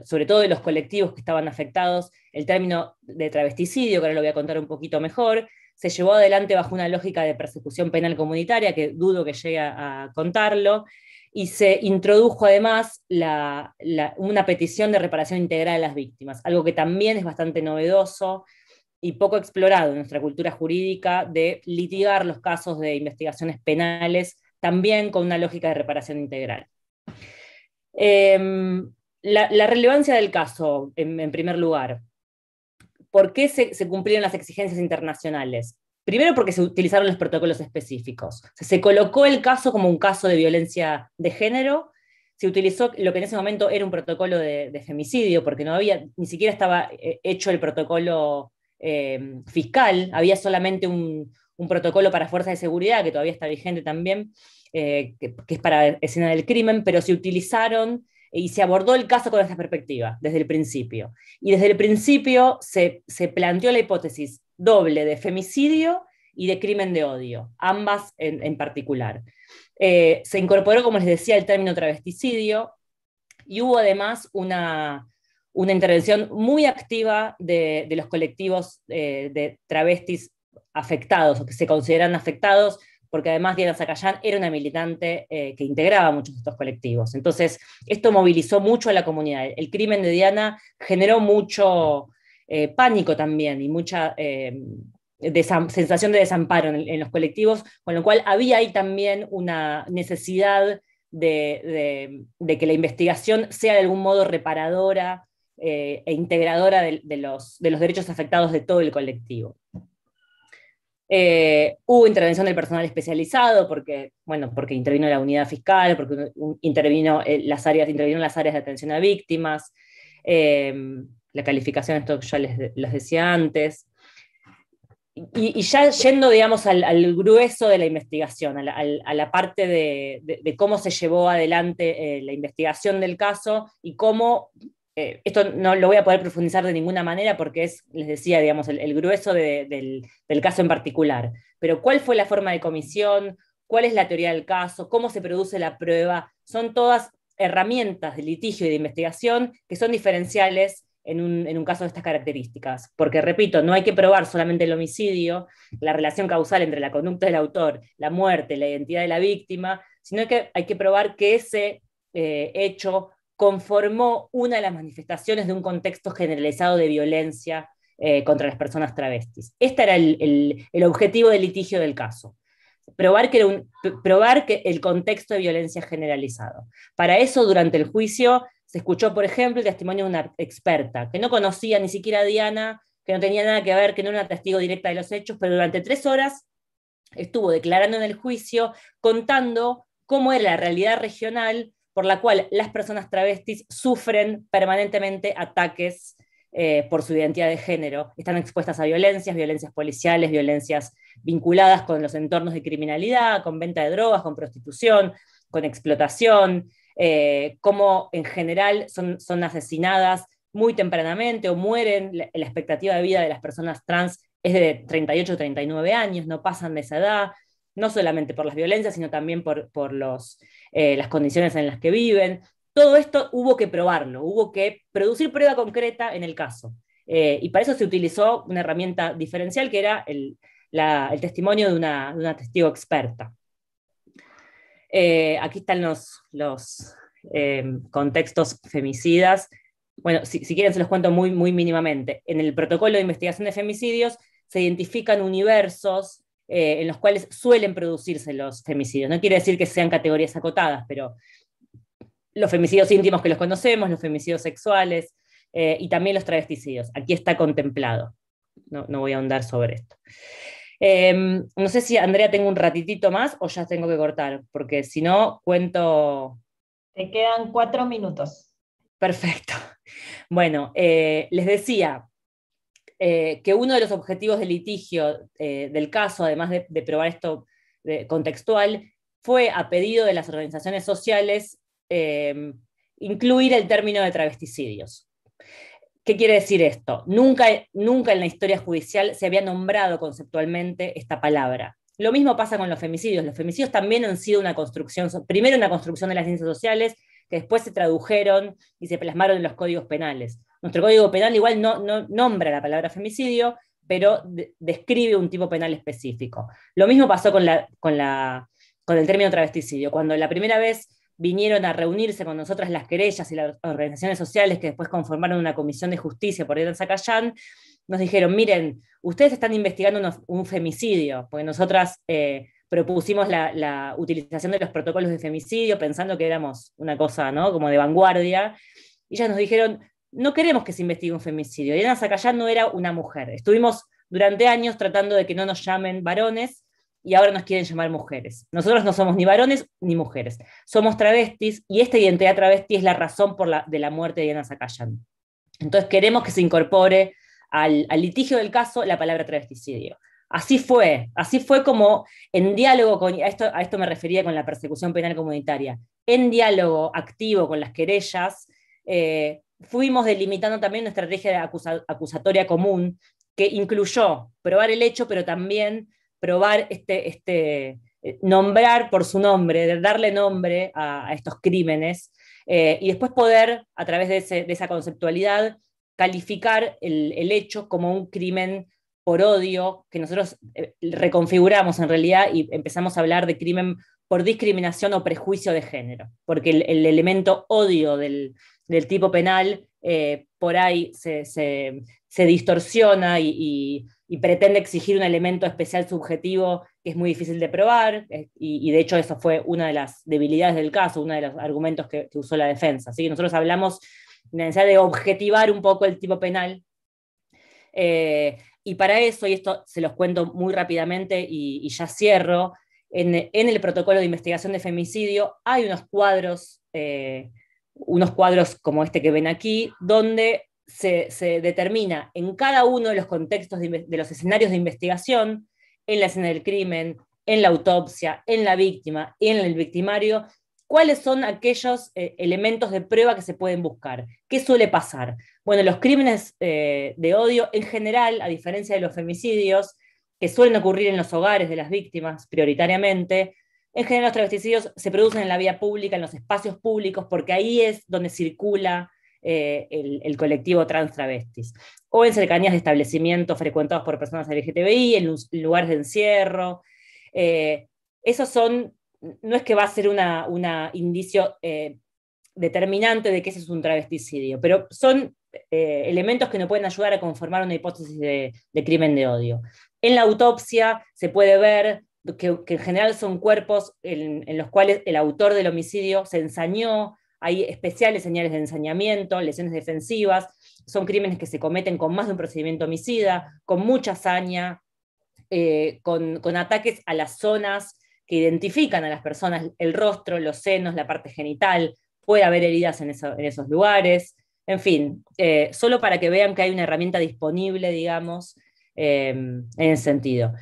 sobre todo de los colectivos que estaban afectados, el término de travesticidio, que ahora lo voy a contar un poquito mejor, se llevó adelante bajo una lógica de persecución penal comunitaria, que dudo que llegue a, contarlo, y se introdujo además una petición de reparación integral a las víctimas, algo que también es bastante novedoso y poco explorado en nuestra cultura jurídica de litigar los casos de investigaciones penales también con una lógica de reparación integral. Em, la, relevancia del caso, en, primer lugar. ¿Por qué se, cumplieron las exigencias internacionales? Primero porque se utilizaron los protocolos específicos. se colocó el caso como un caso de violencia de género, se utilizó lo que en ese momento era un protocolo de, femicidio, porque no había, ni siquiera estaba eh, hecho el protocolo Em, fiscal, había solamente un, protocolo para fuerzas de seguridad que todavía está vigente también, eh, que, es para escena del crimen, pero se utilizaron y se abordó el caso con esta perspectiva desde el principio. Y desde el principio se, planteó la hipótesis doble de femicidio y de crimen de odio, ambas en, particular. Eh, se incorporó, como les decía, el término travesticidio y hubo además una, una intervención muy activa de, los colectivos eh, de travestis afectados o que se consideran afectados, porque además Diana Zacayán era una militante eh, que integraba muchos de estos colectivos. Entonces, esto movilizó mucho a la comunidad. El crimen de Diana generó mucho eh, pánico también y mucha sensación de desamparo en, los colectivos, con lo cual había ahí también una necesidad de, de que la investigación sea de algún modo reparadora eh, e integradora de, los, derechos afectados de todo el colectivo. Eh, hubo intervención del personal especializado porque, bueno, porque intervino la unidad fiscal, porque intervino, eh, las áreas, las áreas de atención a víctimas, la calificación, esto ya les, decía antes. Y, ya yendo, digamos, al, grueso de la investigación, a la, parte de, cómo se llevó adelante la investigación del caso y cómo eh, esto no lo voy a poder profundizar de ninguna manera porque es, les decía, digamos, el, grueso del, caso en particular. Pero ¿cuál fue la forma de comisión? ¿Cuál es la teoría del caso? ¿Cómo se produce la prueba? Son todas herramientas de litigio y de investigación que son diferenciales en un, caso de estas características. Porque, repito, no hay que probar solamente el homicidio, la relación causal entre la conducta del autor, la muerte, la identidad de la víctima, sino que hay que probar que ese eh, hecho conformó una de las manifestaciones de un contexto generalizado de violencia eh, contra las personas travestis. Este era el, objetivo del litigio del caso, probar que, probar que el contexto de violencia generalizado. Para eso, durante el juicio, se escuchó, por ejemplo, el testimonio de una experta que no conocía ni siquiera a Diana, que no tenía nada que ver, que no era una testigo directa de los hechos, pero durante tres horas estuvo declarando en el juicio, contando cómo era la realidad regional por la cual las personas travestis sufren permanentemente ataques eh, por su identidad de género. Están expuestas a violencias, violencias policiales, violencias vinculadas con los entornos de criminalidad, con venta de drogas, con prostitución, con explotación, eh, como en general son, asesinadas muy tempranamente o mueren. La, expectativa de vida de las personas trans es de 38 o 39 años, no pasan de esa edad, no solamente por las violencias, sino también por los eh, las condiciones en las que viven. Todo esto hubo que probarlo, hubo que producir prueba concreta en el caso. Eh, y para eso se utilizó una herramienta diferencial que era el, testimonio de una, testigo experta. Eh, aquí están los, los contextos femicidas. Bueno, si, quieren se los cuento muy, muy mínimamente. En el protocolo de investigación de femicidios se identifican universos eh, en los cuales suelen producirse los femicidios. No quiere decir que sean categorías acotadas, pero los femicidios íntimos que los conocemos, los femicidios sexuales eh, y también los travesticidios. Aquí está contemplado. No, voy a ahondar sobre esto. Em, no sé si Andrea tengo un ratitito más o ya tengo que cortar, porque si no, cuento... Te quedan cuatro minutos. Perfecto. Bueno, eh, les decía, eh, que uno de los objetivos del litigio eh, del caso, además de, probar esto contextual, fue a pedido de las organizaciones sociales em, incluir el término de travesticidios. ¿Qué quiere decir esto? Nunca, nunca en la historia judicial se había nombrado conceptualmente esta palabra. Lo mismo pasa con los femicidios. Los femicidios también han sido una construcción, primero una construcción de las ciencias sociales, que después se tradujeron y se plasmaron en los códigos penales. Nuestro código penal igual no, nombra la palabra femicidio, pero describe un tipo penal específico. Lo mismo pasó con, la, con, la, con el término travesticidio. Cuando la primera vez vinieron a reunirse con nosotras las querellas y las organizaciones sociales que después conformaron una comisión de justicia por irán Zacayán, nos dijeron, miren, ustedes están investigando un femicidio, porque nosotras eh, propusimos la, utilización de los protocolos de femicidio pensando que éramos una cosa, Como de vanguardia. Y ellas nos dijeron, no queremos que se investigue un femicidio. Diana Zacayán no era una mujer. Estuvimos durante años tratando de que no nos llamen varones y ahora nos quieren llamar mujeres. Nosotros no somos ni varones ni mujeres. Somos travestis y esta identidad travesti es la razón por la, de la muerte de Diana Zacayán. Entonces queremos que se incorpore al, litigio del caso la palabra travesticidio. Así fue, así fue como en diálogo con, a esto, a esto me refería con la persecución penal comunitaria, en diálogo activo con las querellas, eh, fuimos delimitando también una estrategia acusatoria común que incluyó probar el hecho, pero también probar este, este eh, nombrar por su nombre, darle nombre a, estos crímenes, eh, y después poder, a través de, esa conceptualidad, calificar el, hecho como un crimen por odio, que nosotros eh, reconfiguramos en realidad y empezamos a hablar de crimen por discriminación o prejuicio de género, porque el elemento odio del, del tipo penal eh, por ahí se, distorsiona y, pretende exigir un elemento especial subjetivo que es muy difícil de probar, eh, y, de hecho eso fue una de las debilidades del caso, uno de los argumentos que, usó la defensa. Así que nosotros hablamos de la necesidad de objetivar un poco el tipo penal. Eh, y para eso, y esto se los cuento muy rápidamente y, ya cierro, en, en, el protocolo de investigación de femicidio hay unos cuadros unos cuadros como este que ven aquí, donde se, determina en cada uno de los contextos de, los escenarios de investigación, en la escena del crimen, en la autopsia, en la víctima, en el victimario, cuáles son aquellos eh, elementos de prueba que se pueden buscar. ¿Qué suele pasar? Bueno, los crímenes eh, de odio en general, a diferencia de los femicidios, que suelen ocurrir en los hogares de las víctimas prioritariamente, en general los travesticidios se producen en la vía pública, en los espacios públicos, porque ahí es donde circula eh, el, colectivo trans travestis, o en cercanías de establecimientos frecuentados por personas LGTBI, en, lugares de encierro. Eh, esos son, no es que va a ser un una indicio eh, determinante de que ese es un travesticidio, pero son elementos que nos pueden ayudar a conformar una hipótesis de crimen de odio. En la autopsia se puede ver que, en general son cuerpos en, los cuales el autor del homicidio se ensañó, hay especiales señales de ensañamiento, lesiones defensivas, son crímenes que se cometen con más de un procedimiento homicida, con mucha hazaña, eh, con, ataques a las zonas que identifican a las personas, el rostro, los senos, la parte genital, puede haber heridas en, esos lugares, en fin, eh, solo para que vean que hay una herramienta disponible, digamos, eh, en ese sentido.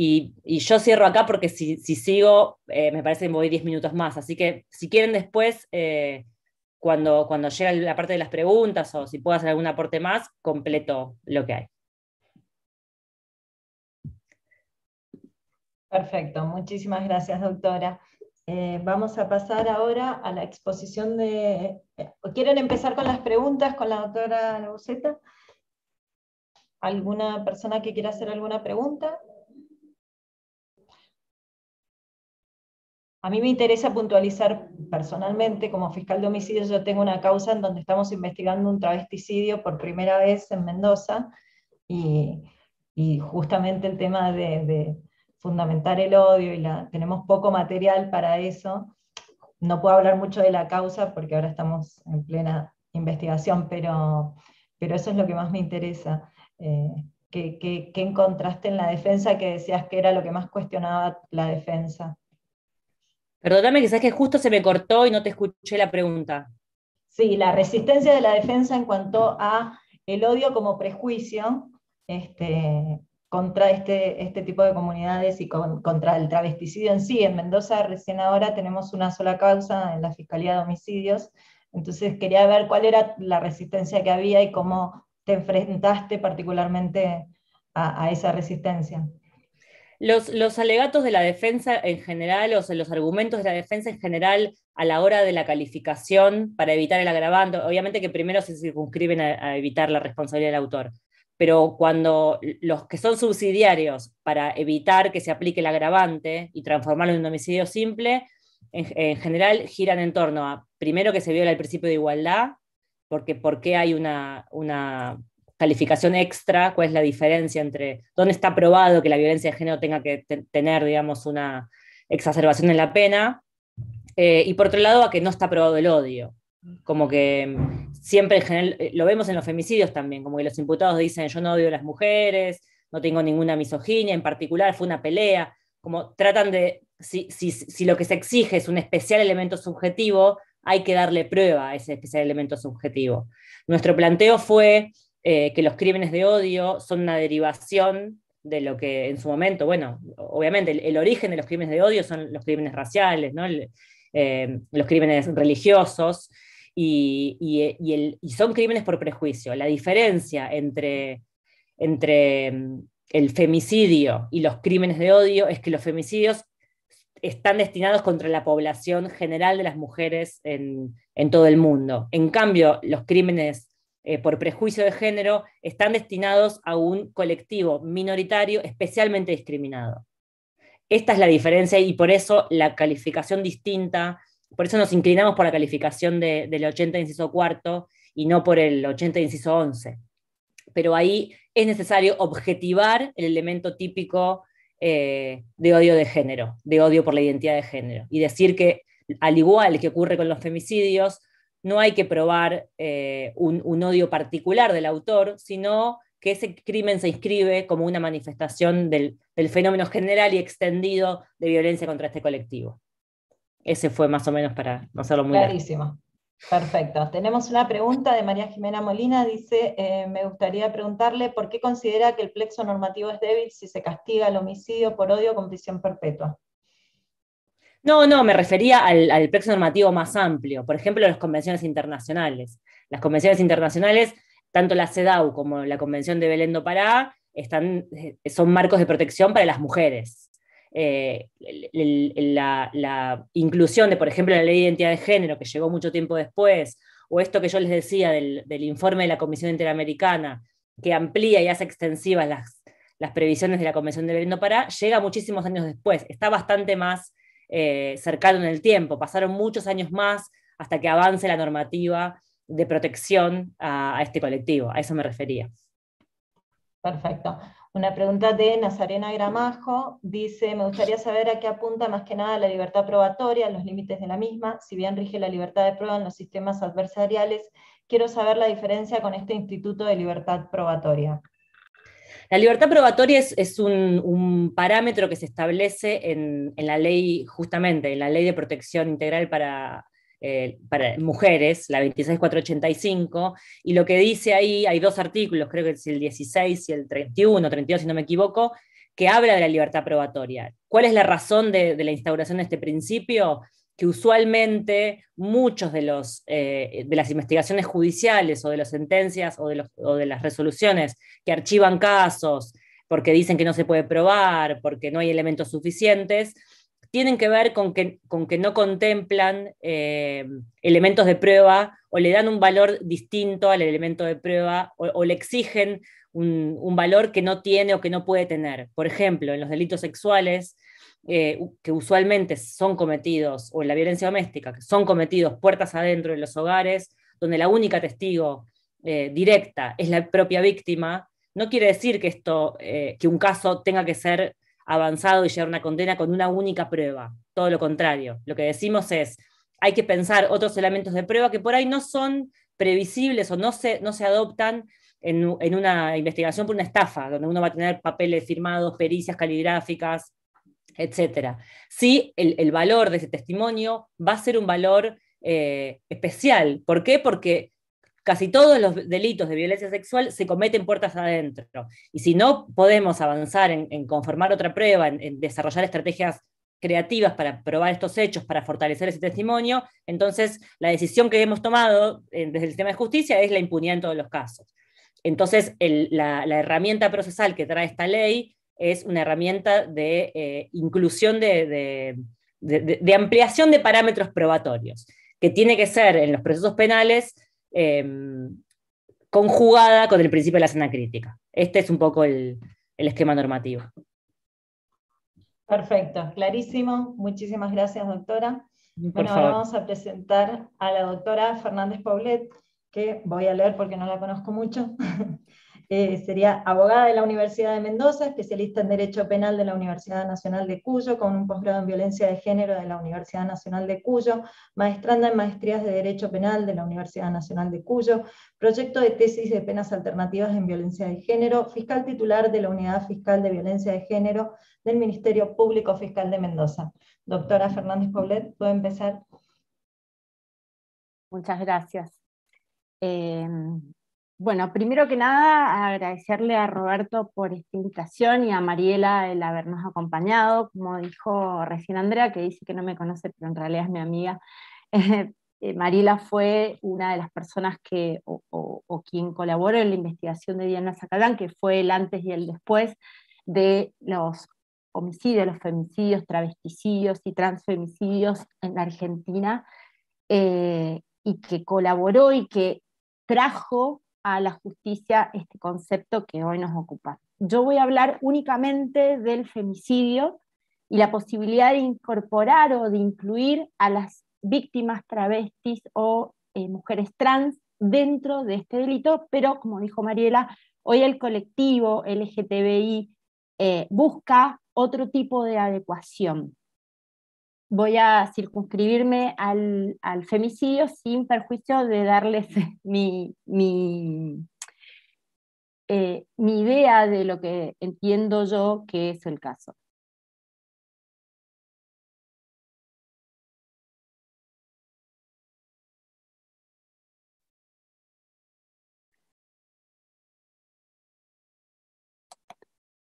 Y, yo cierro acá porque si, sigo, eh, me parece que me voy 10 minutos más. Así que si quieren después, eh, cuando, cuando llega la parte de las preguntas o si puedo hacer algún aporte más, completo lo que hay. Perfecto, muchísimas gracias, doctora. Eh, vamos a pasar ahora a la exposición de... ¿Quieren empezar con las preguntas con la doctora Labuceta? ¿Alguna persona que quiera hacer alguna pregunta? A mí me interesa puntualizar personalmente, como fiscal de homicidio, yo tengo una causa en donde estamos investigando un travesticidio por primera vez en Mendoza y, justamente el tema de, fundamentar el odio y la, tenemos poco material para eso. No puedo hablar mucho de la causa porque ahora estamos en plena investigación, pero, pero eso es lo que más me interesa. ¿qué, eh, qué encontraste en la defensa que decías que era lo que más cuestionaba la defensa? Perdóname, que sabes que justo se me cortó y no te escuché la pregunta. Sí, la resistencia de la defensa en cuanto a el odio como prejuicio este, contra este, este tipo de comunidades y contra el travesticidio en sí. En Mendoza recién ahora tenemos una sola causa en la Fiscalía de Homicidios, entonces quería ver cuál era la resistencia que había y cómo te enfrentaste particularmente a esa resistencia. Los, alegatos de la defensa en general, o sea, los argumentos de la defensa en general a la hora de la calificación para evitar el agravante, obviamente que primero se circunscriben a, evitar la responsabilidad del autor, pero cuando los que son subsidiarios para evitar que se aplique el agravante y transformarlo en un homicidio simple, en, general giran en torno a, primero que se viola el principio de igualdad, porque ¿por hay una calificación extra, cuál es la diferencia entre dónde está probado que la violencia de género tenga que tener, digamos, una exacerbación en la pena, eh, y por otro lado a que no está probado el odio. Como que mm, siempre en general, eh, lo vemos en los femicidios también, como que los imputados dicen yo no odio a las mujeres, no tengo ninguna misoginia, en particular fue una pelea, como tratan de, si, si lo que se exige es un especial elemento subjetivo, hay que darle prueba a ese especial elemento subjetivo. Nuestro planteo fue eh, que los crímenes de odio son una derivación de lo que en su momento, bueno, obviamente el, origen de los crímenes de odio son los crímenes raciales, ¿no? Eh, los crímenes religiosos, y, el, son crímenes por prejuicio. La diferencia entre, entre mm, el femicidio y los crímenes de odio es que los femicidios están destinados contra la población general de las mujeres en, en todo el mundo. En cambio, los crímenes eh, por prejuicio de género están destinados a un colectivo minoritario especialmente discriminado. Esta es la diferencia y por eso la calificación distinta, por eso nos inclinamos por la calificación del 80 inciso cuarto y no por el 80 inciso 11. Pero ahí es necesario objetivar el elemento típico eh, de odio de género, de odio por la identidad de género, y decir que al igual que ocurre con los femicidios, no hay que probar eh, un, odio particular del autor, sino que ese crimen se inscribe como una manifestación del, fenómeno general y extendido de violencia contra este colectivo. Ese fue más o menos para no hacerlo muy Clarísimo. Perfecto. Tenemos una pregunta de María Jimena Molina. Dice, eh, me gustaría preguntarle por qué considera que el plexo normativo es débil si se castiga el homicidio por odio con prisión perpetua. No, no, me refería al, al plexo normativo más amplio, por ejemplo, las convenciones internacionales. Las convenciones internacionales, tanto la CEDAW como la Convención de Belén do Pará, están, eh, son marcos de protección para las mujeres. Eh, la, inclusión de, por ejemplo, la ley de identidad de género, que llegó mucho tiempo después, o esto que yo les decía del, informe de la Comisión Interamericana, que amplía y hace extensivas las, previsiones de la Convención de Belén do Pará, llega muchísimos años después, está bastante más eh, Cercaron el tiempo. Pasaron muchos años más hasta que avance la normativa de protección a, a este colectivo. A eso me refería. Perfecto. Una pregunta de Nazarena Gramajo. Dice, me gustaría saber a qué apunta más que nada la libertad probatoria, los límites de la misma. Si bien rige la libertad de prueba en los sistemas adversariales, quiero saber la diferencia con este instituto de libertad probatoria. La libertad probatoria es, un, parámetro que se establece en, la ley, justamente, en la ley de protección integral para, eh, mujeres, la 26485, y lo que dice ahí, hay dos artículos, creo que es el 16 y el 31, 32, si no me equivoco, que habla de la libertad probatoria. ¿Cuál es la razón de la instauración de este principio? que usualmente muchos eh, de, las investigaciones judiciales o de las sentencias o de, las resoluciones que archivan casos porque dicen que no se puede probar, porque no hay elementos suficientes, tienen que ver con que, no contemplan eh, elementos de prueba o le dan un valor distinto al elemento de prueba o, le exigen un, valor que no tiene o que no puede tener. Por ejemplo, en los delitos sexuales, eh, que usualmente son cometidos, o en la violencia doméstica, que son cometidos puertas adentro en los hogares, donde la única testigo eh, directa es la propia víctima, no quiere decir que, esto, eh, que un caso tenga que ser avanzado y llegar a una condena con una única prueba. Todo lo contrario. Lo que decimos es, hay que pensar otros elementos de prueba que por ahí no son previsibles o no se, no se adoptan en, en, una investigación por una estafa, donde uno va a tener papeles firmados, pericias caligráficas, etcétera. Sí, el, valor de ese testimonio va a ser un valor eh, especial. ¿Por qué? Porque casi todos los delitos de violencia sexual se cometen puertas adentro. Y si no podemos avanzar en, conformar otra prueba, en, desarrollar estrategias creativas para probar estos hechos, para fortalecer ese testimonio, entonces la decisión que hemos tomado eh, desde el sistema de justicia es la impunidad en todos los casos. Entonces, la, la herramienta procesal que trae esta ley es una herramienta de eh, inclusión de, ampliación de parámetros probatorios, que tiene que ser en los procesos penales em, conjugada con el principio de la escena crítica. Este es un poco el, esquema normativo. Perfecto, clarísimo. Muchísimas gracias, doctora. bueno, vamos a presentar a la doctora Fernández Poblet, que voy a leer porque no la conozco mucho. Eh, sería abogada de la Universidad de Mendoza, especialista en Derecho Penal de la Universidad Nacional de Cuyo, con un posgrado en Violencia de Género de la Universidad Nacional de Cuyo, maestranda en Maestrías de Derecho Penal de la Universidad Nacional de Cuyo, proyecto de tesis de penas alternativas en violencia de género, fiscal titular de la Unidad Fiscal de Violencia de Género del Ministerio Público Fiscal de Mendoza. Doctora Fernández Poblet, ¿puede empezar? Muchas gracias. Em, bueno, primero que nada, agradecerle a Roberto por esta invitación y a Mariela el habernos acompañado. Como dijo recién Andrea, que dice que no me conoce, pero en realidad es mi amiga. Eh, eh, Mariela fue una de las personas que, o, quien colaboró en la investigación de Diana Zacalán, que fue el antes y el después de los homicidios, los femicidios, travesticidios y transfemicidios en Argentina, eh, y que colaboró y que trajo a la justicia este concepto que hoy nos ocupa. Yo voy a hablar únicamente del femicidio y la posibilidad de incorporar o de incluir a las víctimas travestis o eh, mujeres trans dentro de este delito, pero como dijo Mariela, hoy el colectivo LGTBI eh, busca otro tipo de adecuación voy a circunscribirme al, al femicidio sin perjuicio de darles eh, mi, idea de lo que entiendo yo que es el caso.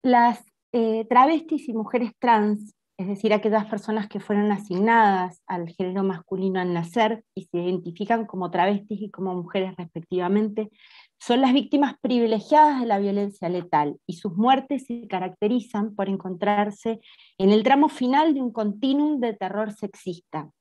Las eh, travestis y mujeres trans es decir, aquellas personas que fueron asignadas al género masculino al nacer y se identifican como travestis y como mujeres respectivamente, son las víctimas privilegiadas de la violencia letal y sus muertes se caracterizan por encontrarse en el tramo final de un continuum de terror sexista,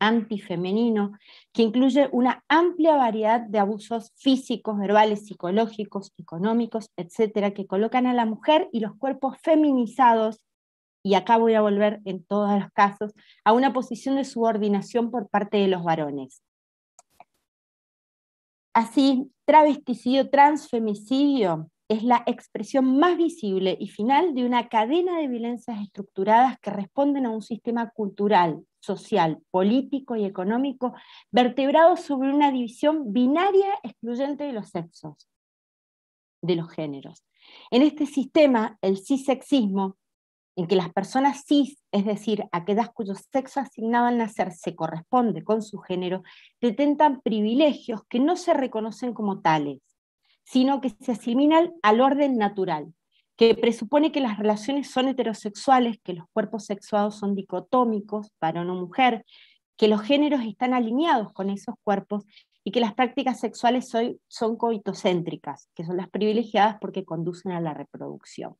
antifemenino, que incluye una amplia variedad de abusos físicos, verbales, psicológicos, económicos, etcétera, que colocan a la mujer y los cuerpos feminizados y acá voy a volver en todos los casos, a una posición de subordinación por parte de los varones. Así, travesticidio, transfemicidio es la expresión más visible y final de una cadena de violencias estructuradas que responden a un sistema cultural, social, político y económico vertebrado sobre una división binaria excluyente de los sexos, de los géneros. En este sistema, el cisexismo en que las personas cis, es decir, aquellas cuyo sexo asignado al nacer se corresponde con su género, detentan privilegios que no se reconocen como tales, sino que se asimilan al orden natural, que presupone que las relaciones son heterosexuales, que los cuerpos sexuados son dicotómicos, varón o mujer, que los géneros están alineados con esos cuerpos y que las prácticas sexuales son coitocéntricas, que son las privilegiadas porque conducen a la reproducción.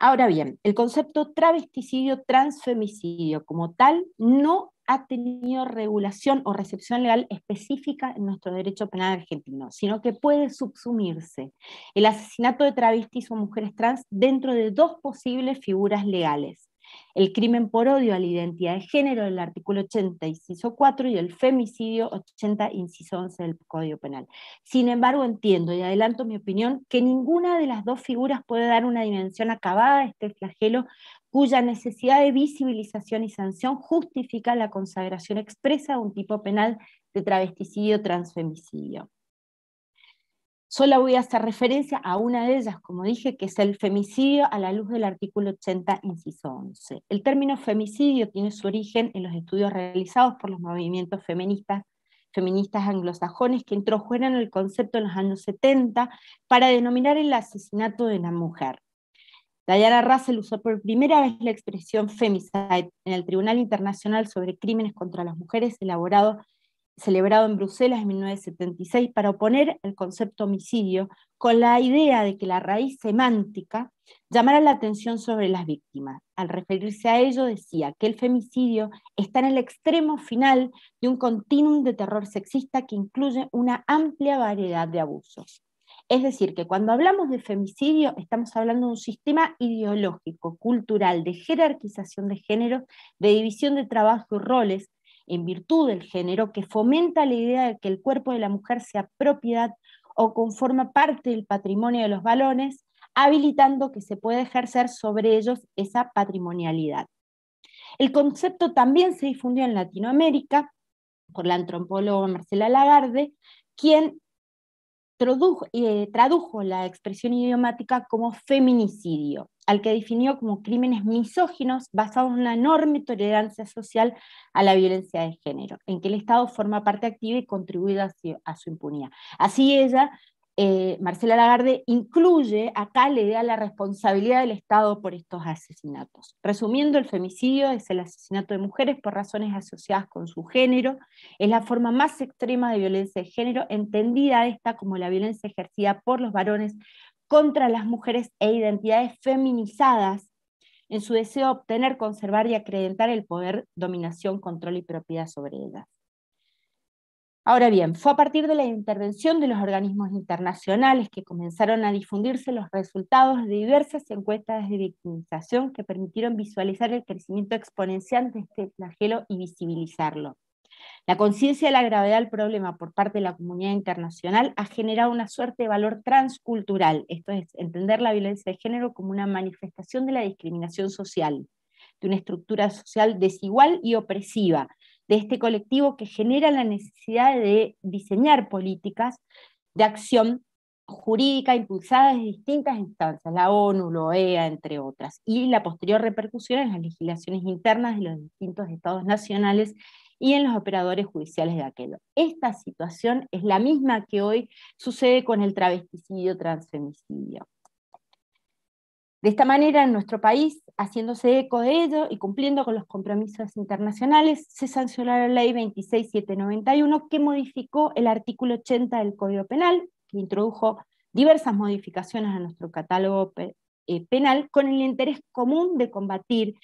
Ahora bien, el concepto travesticidio, transfemicidio como tal, no ha tenido regulación o recepción legal específica en nuestro derecho penal argentino, sino que puede subsumirse el asesinato de travestis o mujeres trans dentro de dos posibles figuras legales, el crimen por odio a la identidad de género, del artículo 80, inciso 4, y el femicidio 80, inciso 11 del Código Penal. Sin embargo, entiendo y adelanto mi opinión que ninguna de las dos figuras puede dar una dimensión acabada a este flagelo cuya necesidad de visibilización y sanción justifica la consagración expresa de un tipo penal de travesticidio transfemicidio. Solo voy a hacer referencia a una de ellas, como dije, que es el femicidio a la luz del artículo 80, inciso 11. El término femicidio tiene su origen en los estudios realizados por los movimientos feministas, feministas anglosajones que introdujeron el concepto en los años 70 para denominar el asesinato de la mujer. Diana Russell usó por primera vez la expresión femicide en el Tribunal Internacional sobre Crímenes contra las Mujeres elaborado celebrado en Bruselas en 1976 para oponer el concepto homicidio con la idea de que la raíz semántica llamara la atención sobre las víctimas. Al referirse a ello decía que el femicidio está en el extremo final de un continuum de terror sexista que incluye una amplia variedad de abusos. Es decir, que cuando hablamos de femicidio estamos hablando de un sistema ideológico, cultural, de jerarquización de género, de división de trabajo y roles, en virtud del género, que fomenta la idea de que el cuerpo de la mujer sea propiedad o conforma parte del patrimonio de los balones, habilitando que se pueda ejercer sobre ellos esa patrimonialidad. El concepto también se difundió en Latinoamérica por la antropóloga Marcela Lagarde, quien eh, tradujo, la expresión idiomática como feminicidio, al que definió como crímenes misóginos basados en una enorme tolerancia social a la violencia de género, en que el Estado forma parte activa y contribuye a su impunidad. Así ella eh, Marcela Lagarde incluye, acá idea de la responsabilidad del Estado por estos asesinatos. Resumiendo, el femicidio es el asesinato de mujeres por razones asociadas con su género, es la forma más extrema de violencia de género, entendida esta como la violencia ejercida por los varones contra las mujeres e identidades feminizadas en su deseo de obtener, conservar y acreditar el poder, dominación, control y propiedad sobre ellas. Ahora bien, fue a partir de la intervención de los organismos internacionales que comenzaron a difundirse los resultados de diversas encuestas de victimización que permitieron visualizar el crecimiento exponencial de este flagelo y visibilizarlo. La conciencia de la gravedad del problema por parte de la comunidad internacional ha generado una suerte de valor transcultural, esto es, entender la violencia de género como una manifestación de la discriminación social, de una estructura social desigual y opresiva, de este colectivo que genera la necesidad de diseñar políticas de acción jurídica impulsadas desde distintas instancias, la ONU, la OEA, entre otras, y la posterior repercusión en las legislaciones internas de los distintos estados nacionales y en los operadores judiciales de aquello. Esta situación es la misma que hoy sucede con el travesticidio, transfemicidio. De esta manera, en nuestro país, haciéndose eco de ello y cumpliendo con los compromisos internacionales, se sancionó la ley 26791 que modificó el artículo 80 del Código Penal, que introdujo diversas modificaciones a nuestro catálogo eh, penal con el interés común de combatir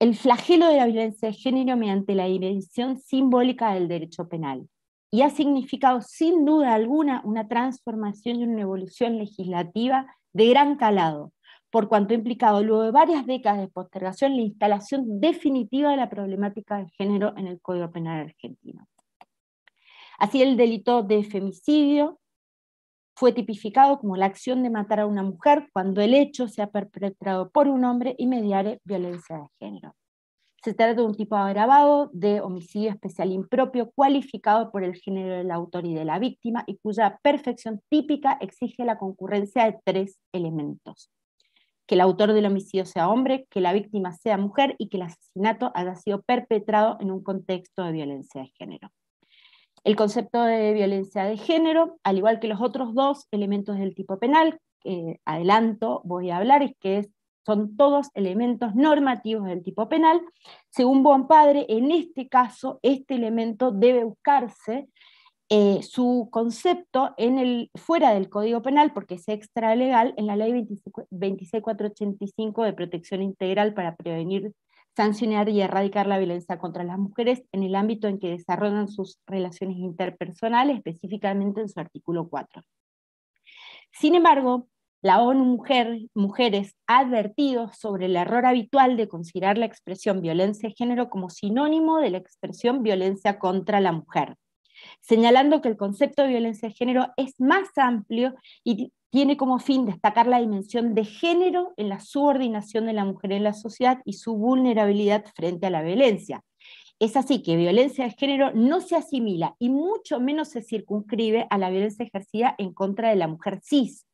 el flagelo de la violencia de género mediante la dimensión simbólica del derecho penal. Y ha significado sin duda alguna una transformación y una evolución legislativa de gran calado, por cuanto ha implicado luego de varias décadas de postergación la instalación definitiva de la problemática de género en el Código Penal argentino. Así el delito de femicidio fue tipificado como la acción de matar a una mujer cuando el hecho sea perpetrado por un hombre y mediare violencia de género. Se trata de un tipo agravado de homicidio especial impropio cualificado por el género del autor y de la víctima y cuya perfección típica exige la concurrencia de tres elementos que el autor del homicidio sea hombre, que la víctima sea mujer y que el asesinato haya sido perpetrado en un contexto de violencia de género. El concepto de violencia de género, al igual que los otros dos elementos del tipo penal, que adelanto, voy a hablar, es que son todos elementos normativos del tipo penal. Según Padre, en este caso, este elemento debe buscarse eh, su concepto en el, fuera del Código Penal, porque es extralegal, en la Ley 26485 de Protección Integral para prevenir, sancionar y erradicar la violencia contra las mujeres en el ámbito en que desarrollan sus relaciones interpersonales, específicamente en su artículo 4. Sin embargo, la ONU Mujeres ha advertido sobre el error habitual de considerar la expresión violencia de género como sinónimo de la expresión violencia contra la mujer señalando que el concepto de violencia de género es más amplio y tiene como fin destacar la dimensión de género en la subordinación de la mujer en la sociedad y su vulnerabilidad frente a la violencia. Es así que violencia de género no se asimila y mucho menos se circunscribe a la violencia ejercida en contra de la mujer cis,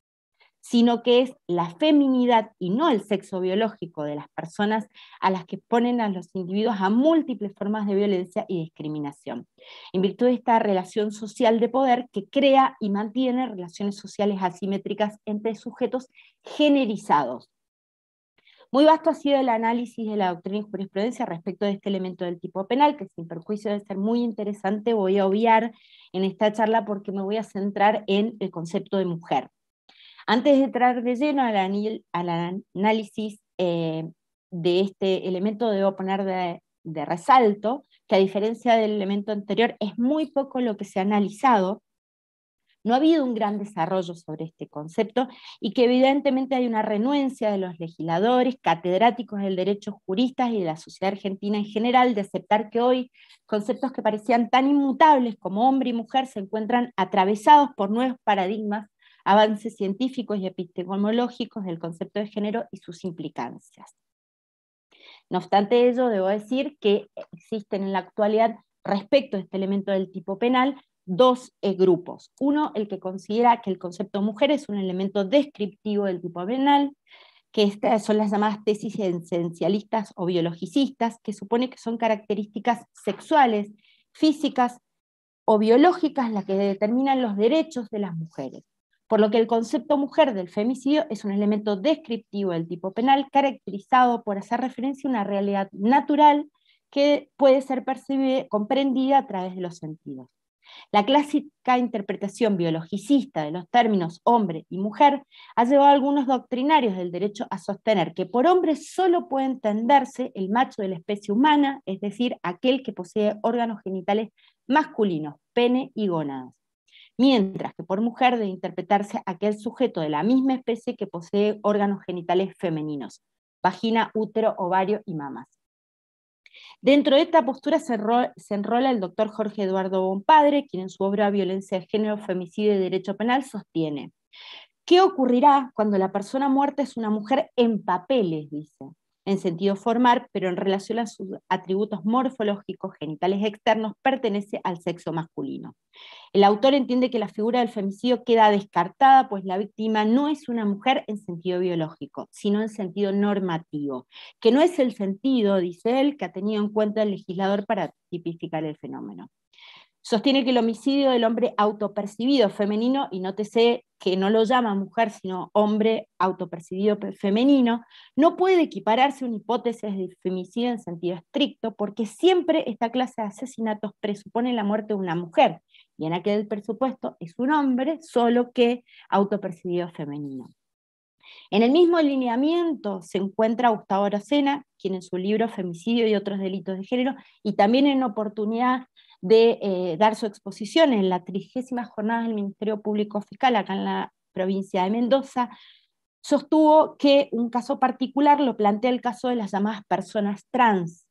sino que es la feminidad y no el sexo biológico de las personas a las que ponen a los individuos a múltiples formas de violencia y discriminación, en virtud de esta relación social de poder que crea y mantiene relaciones sociales asimétricas entre sujetos generizados. Muy vasto ha sido el análisis de la doctrina y jurisprudencia respecto de este elemento del tipo penal, que sin perjuicio de ser muy interesante voy a obviar en esta charla porque me voy a centrar en el concepto de mujer. Antes de entrar de lleno al, análisis eh, de este elemento, debo poner de, de resalto que a diferencia del elemento anterior es muy poco lo que se ha analizado, no ha habido un gran desarrollo sobre este concepto y que evidentemente hay una renuencia de los legisladores, catedráticos del derecho, juristas y de la sociedad argentina en general de aceptar que hoy conceptos que parecían tan inmutables como hombre y mujer se encuentran atravesados por nuevos paradigmas avances científicos y epistemológicos del concepto de género y sus implicancias. No obstante ello, debo decir que existen en la actualidad, respecto a este elemento del tipo penal, dos eh, grupos. Uno, el que considera que el concepto mujer es un elemento descriptivo del tipo penal, que son las llamadas tesis esencialistas o biologicistas, que supone que son características sexuales, físicas o biológicas las que determinan los derechos de las mujeres por lo que el concepto mujer del femicidio es un elemento descriptivo del tipo penal caracterizado por hacer referencia a una realidad natural que puede ser percibida, comprendida a través de los sentidos. La clásica interpretación biologicista de los términos hombre y mujer ha llevado a algunos doctrinarios del derecho a sostener que por hombre solo puede entenderse el macho de la especie humana, es decir, aquel que posee órganos genitales masculinos, pene y gónadas mientras que por mujer debe interpretarse aquel sujeto de la misma especie que posee órganos genitales femeninos, vagina, útero, ovario y mamas. Dentro de esta postura se, enrola, el doctor Jorge Eduardo Bonpadre, quien en su obra Violencia de Género, Femicidio y Derecho Penal sostiene. ¿Qué ocurrirá cuando la persona muerta es una mujer en papeles? Dice en sentido formal, pero en relación a sus atributos morfológicos genitales externos, pertenece al sexo masculino. El autor entiende que la figura del femicidio queda descartada, pues la víctima no es una mujer en sentido biológico, sino en sentido normativo, que no es el sentido, dice él, que ha tenido en cuenta el legislador para tipificar el fenómeno. Sostiene que el homicidio del hombre autopercibido femenino, y nótese que no lo llama mujer, sino hombre autopercibido femenino, no puede equipararse a una hipótesis de femicidio en sentido estricto, porque siempre esta clase de asesinatos presupone la muerte de una mujer, y en aquel presupuesto es un hombre, solo que autopercibido femenino. En el mismo alineamiento se encuentra Gustavo Aracena, quien en su libro Femicidio y otros delitos de género, y también en Oportunidad de eh, dar su exposición en la trigésima jornada del Ministerio Público Fiscal acá en la provincia de Mendoza, sostuvo que un caso particular lo plantea el caso de las llamadas personas trans.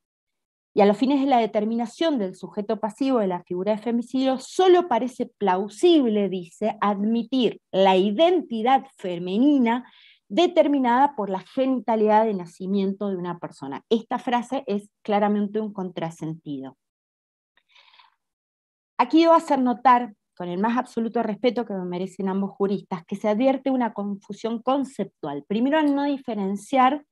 Y a los fines de la determinación del sujeto pasivo de la figura de femicidio, solo parece plausible, dice, admitir la identidad femenina determinada por la genitalidad de nacimiento de una persona. Esta frase es claramente un contrasentido. Aquí debo hacer notar, con el más absoluto respeto que me merecen ambos juristas, que se advierte una confusión conceptual. Primero, al no diferenciar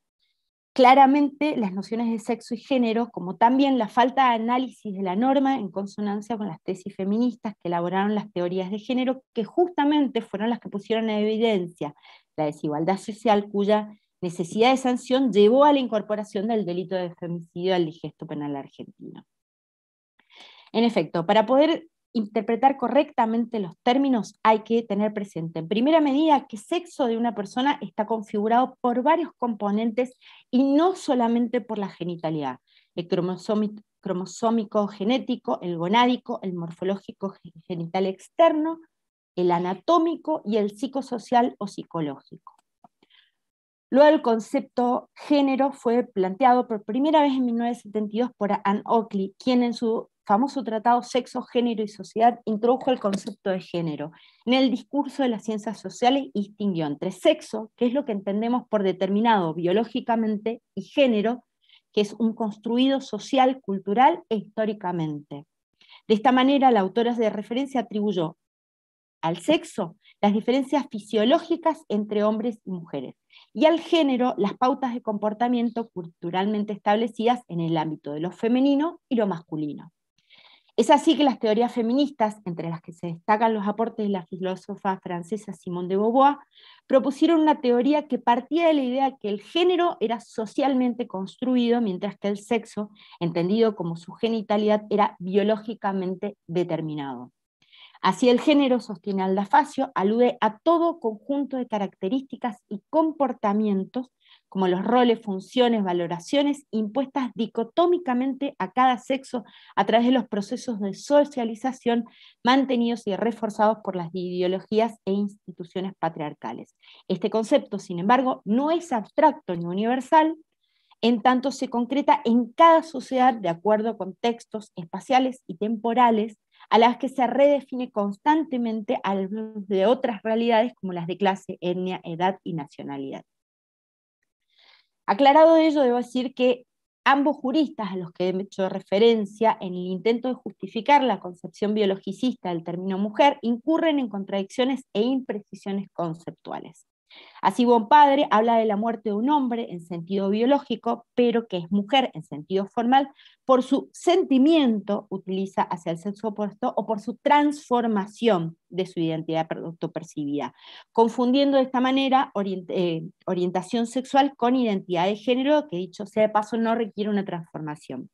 claramente las nociones de sexo y género, como también la falta de análisis de la norma en consonancia con las tesis feministas que elaboraron las teorías de género, que justamente fueron las que pusieron en evidencia la desigualdad social cuya necesidad de sanción llevó a la incorporación del delito de femicidio al digesto penal argentino. En efecto, para poder interpretar correctamente los términos hay que tener presente, en primera medida, que sexo de una persona está configurado por varios componentes y no solamente por la genitalidad, el cromosómico genético, el gonádico, el morfológico genital externo, el anatómico y el psicosocial o psicológico. Luego el concepto género fue planteado por primera vez en 1972 por Anne Oakley, quien en su famoso tratado Sexo, Género y Sociedad introdujo el concepto de género en el discurso de las ciencias sociales distinguió entre sexo, que es lo que entendemos por determinado biológicamente, y género, que es un construido social, cultural e históricamente. De esta manera, la autora de referencia atribuyó al sexo las diferencias fisiológicas entre hombres y mujeres y al género las pautas de comportamiento culturalmente establecidas en el ámbito de lo femenino y lo masculino. Es así que las teorías feministas, entre las que se destacan los aportes de la filósofa francesa Simone de Beauvoir, propusieron una teoría que partía de la idea que el género era socialmente construido, mientras que el sexo, entendido como su genitalidad, era biológicamente determinado. Así el género, sostiene Aldafacio, alude a todo conjunto de características y comportamientos como los roles, funciones, valoraciones impuestas dicotómicamente a cada sexo a través de los procesos de socialización mantenidos y reforzados por las ideologías e instituciones patriarcales. Este concepto, sin embargo, no es abstracto ni universal, en tanto se concreta en cada sociedad de acuerdo con textos espaciales y temporales a las que se redefine constantemente a de otras realidades como las de clase, etnia, edad y nacionalidad. Aclarado ello, debo decir que ambos juristas a los que he hecho referencia en el intento de justificar la concepción biologicista del término mujer incurren en contradicciones e imprecisiones conceptuales. Así buen Padre habla de la muerte de un hombre en sentido biológico, pero que es mujer en sentido formal, por su sentimiento, utiliza hacia el sexo opuesto, o por su transformación de su identidad percibida, confundiendo de esta manera eh, orientación sexual con identidad de género, que dicho sea de paso no requiere una transformación.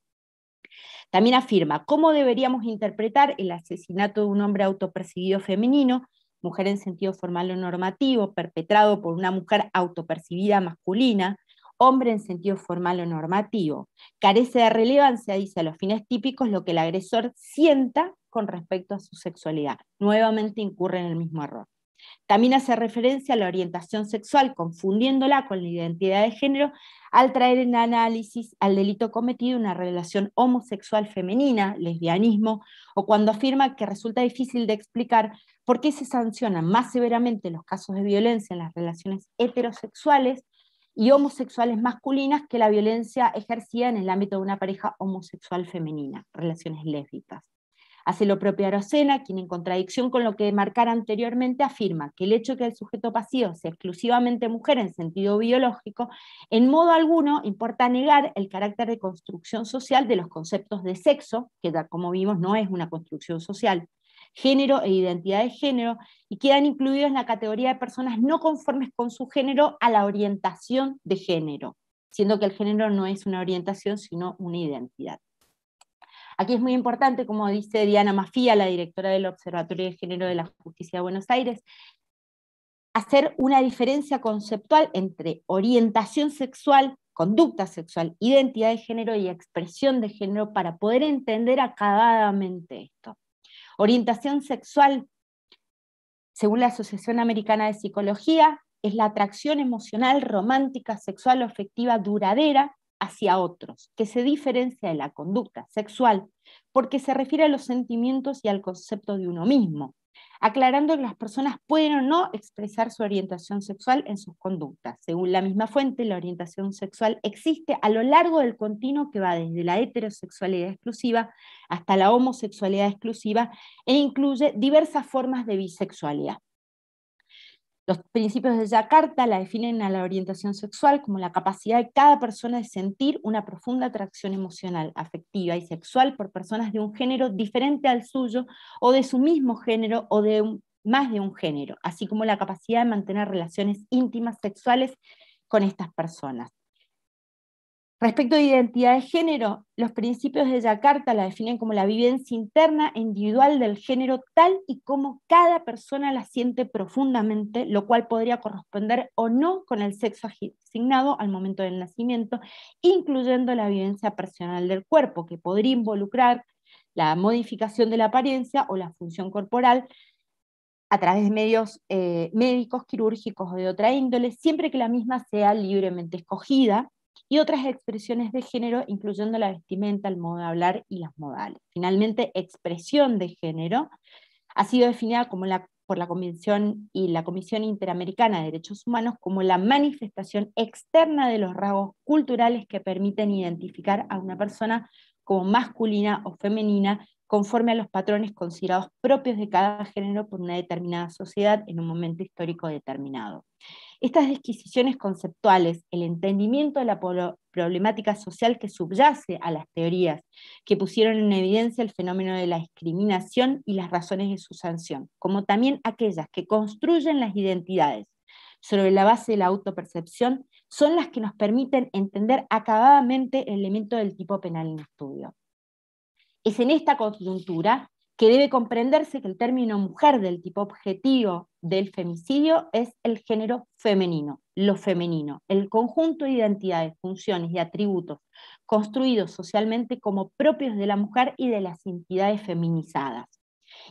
También afirma cómo deberíamos interpretar el asesinato de un hombre autopercibido femenino mujer en sentido formal o normativo, perpetrado por una mujer autopercibida masculina, hombre en sentido formal o normativo. Carece de relevancia, dice, a los fines típicos lo que el agresor sienta con respecto a su sexualidad. Nuevamente incurre en el mismo error. También hace referencia a la orientación sexual, confundiéndola con la identidad de género, al traer en análisis al delito cometido una relación homosexual femenina, lesbianismo, o cuando afirma que resulta difícil de explicar por qué se sancionan más severamente los casos de violencia en las relaciones heterosexuales y homosexuales masculinas que la violencia ejercida en el ámbito de una pareja homosexual femenina, relaciones lésbicas. Hace lo propio Arocena, quien en contradicción con lo que marcara anteriormente afirma que el hecho de que el sujeto pasivo sea exclusivamente mujer en sentido biológico, en modo alguno importa negar el carácter de construcción social de los conceptos de sexo, que como vimos no es una construcción social, género e identidad de género, y quedan incluidos en la categoría de personas no conformes con su género a la orientación de género, siendo que el género no es una orientación, sino una identidad. Aquí es muy importante, como dice Diana Mafía, la directora del Observatorio de Género de la Justicia de Buenos Aires, hacer una diferencia conceptual entre orientación sexual, conducta sexual, identidad de género y expresión de género para poder entender acabadamente esto. Orientación sexual, según la Asociación Americana de Psicología, es la atracción emocional, romántica, sexual o afectiva duradera hacia otros, que se diferencia de la conducta sexual porque se refiere a los sentimientos y al concepto de uno mismo, aclarando que las personas pueden o no expresar su orientación sexual en sus conductas. Según la misma fuente, la orientación sexual existe a lo largo del continuo que va desde la heterosexualidad exclusiva hasta la homosexualidad exclusiva e incluye diversas formas de bisexualidad. Los principios de Yakarta la definen a la orientación sexual como la capacidad de cada persona de sentir una profunda atracción emocional, afectiva y sexual por personas de un género diferente al suyo o de su mismo género o de más de un género, así como la capacidad de mantener relaciones íntimas sexuales con estas personas. Respecto a identidad de género, los principios de Yakarta la definen como la vivencia interna e individual del género tal y como cada persona la siente profundamente, lo cual podría corresponder o no con el sexo asignado al momento del nacimiento, incluyendo la vivencia personal del cuerpo, que podría involucrar la modificación de la apariencia o la función corporal, a través de medios eh, médicos, quirúrgicos o de otra índole, siempre que la misma sea libremente escogida, y otras expresiones de género, incluyendo la vestimenta, el modo de hablar y las modales. Finalmente, expresión de género ha sido definida como la, por la Convención y la Comisión Interamericana de Derechos Humanos como la manifestación externa de los rasgos culturales que permiten identificar a una persona como masculina o femenina conforme a los patrones considerados propios de cada género por una determinada sociedad en un momento histórico determinado. Estas disquisiciones conceptuales, el entendimiento de la problemática social que subyace a las teorías, que pusieron en evidencia el fenómeno de la discriminación y las razones de su sanción, como también aquellas que construyen las identidades sobre la base de la autopercepción, son las que nos permiten entender acabadamente el elemento del tipo penal en estudio. Es en esta coyuntura que debe comprenderse que el término mujer del tipo objetivo del femicidio es el género femenino, lo femenino, el conjunto de identidades, funciones y atributos construidos socialmente como propios de la mujer y de las entidades feminizadas,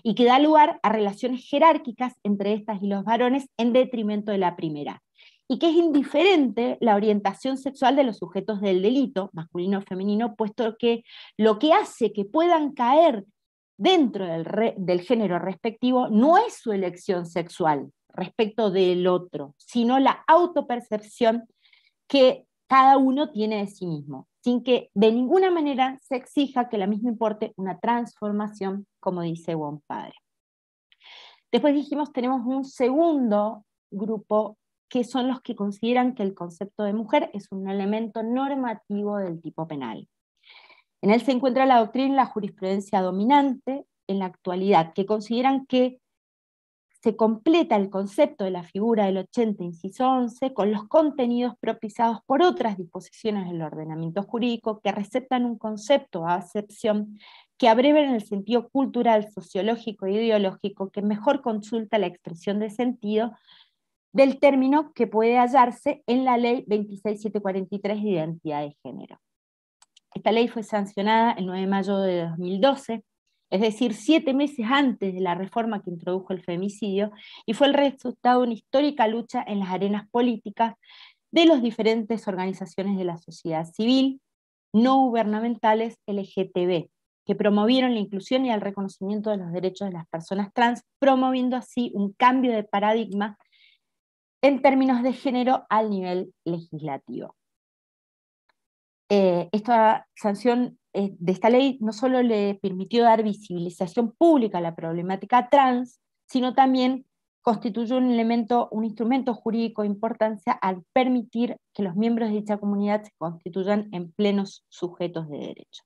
y que da lugar a relaciones jerárquicas entre estas y los varones en detrimento de la primera, y que es indiferente la orientación sexual de los sujetos del delito, masculino o femenino, puesto que lo que hace que puedan caer dentro del, género respectivo no es su elección sexual respecto del otro, sino la autopercepción que cada uno tiene de sí mismo, sin que de ninguna manera se exija que la misma importe una transformación, como dice Buen Después dijimos, tenemos un segundo grupo que son los que consideran que el concepto de mujer es un elemento normativo del tipo penal. En él se encuentra la doctrina y la jurisprudencia dominante en la actualidad, que consideran que se completa el concepto de la figura del 80, inciso 11, con los contenidos propiciados por otras disposiciones del ordenamiento jurídico que receptan un concepto a acepción que abreven el sentido cultural, sociológico e ideológico que mejor consulta la expresión de sentido del término que puede hallarse en la ley 26743 de identidad de género. Esta ley fue sancionada el 9 de mayo de 2012, es decir, siete meses antes de la reforma que introdujo el femicidio, y fue el resultado de una histórica lucha en las arenas políticas de las diferentes organizaciones de la sociedad civil, no gubernamentales LGTB, que promovieron la inclusión y el reconocimiento de los derechos de las personas trans, promoviendo así un cambio de paradigma en términos de género al nivel legislativo. Eh, esta sanción eh, de esta ley no solo le permitió dar visibilización pública a la problemática trans, sino también constituyó un elemento, un instrumento jurídico de importancia al permitir que los miembros de dicha comunidad se constituyan en plenos sujetos de derecho.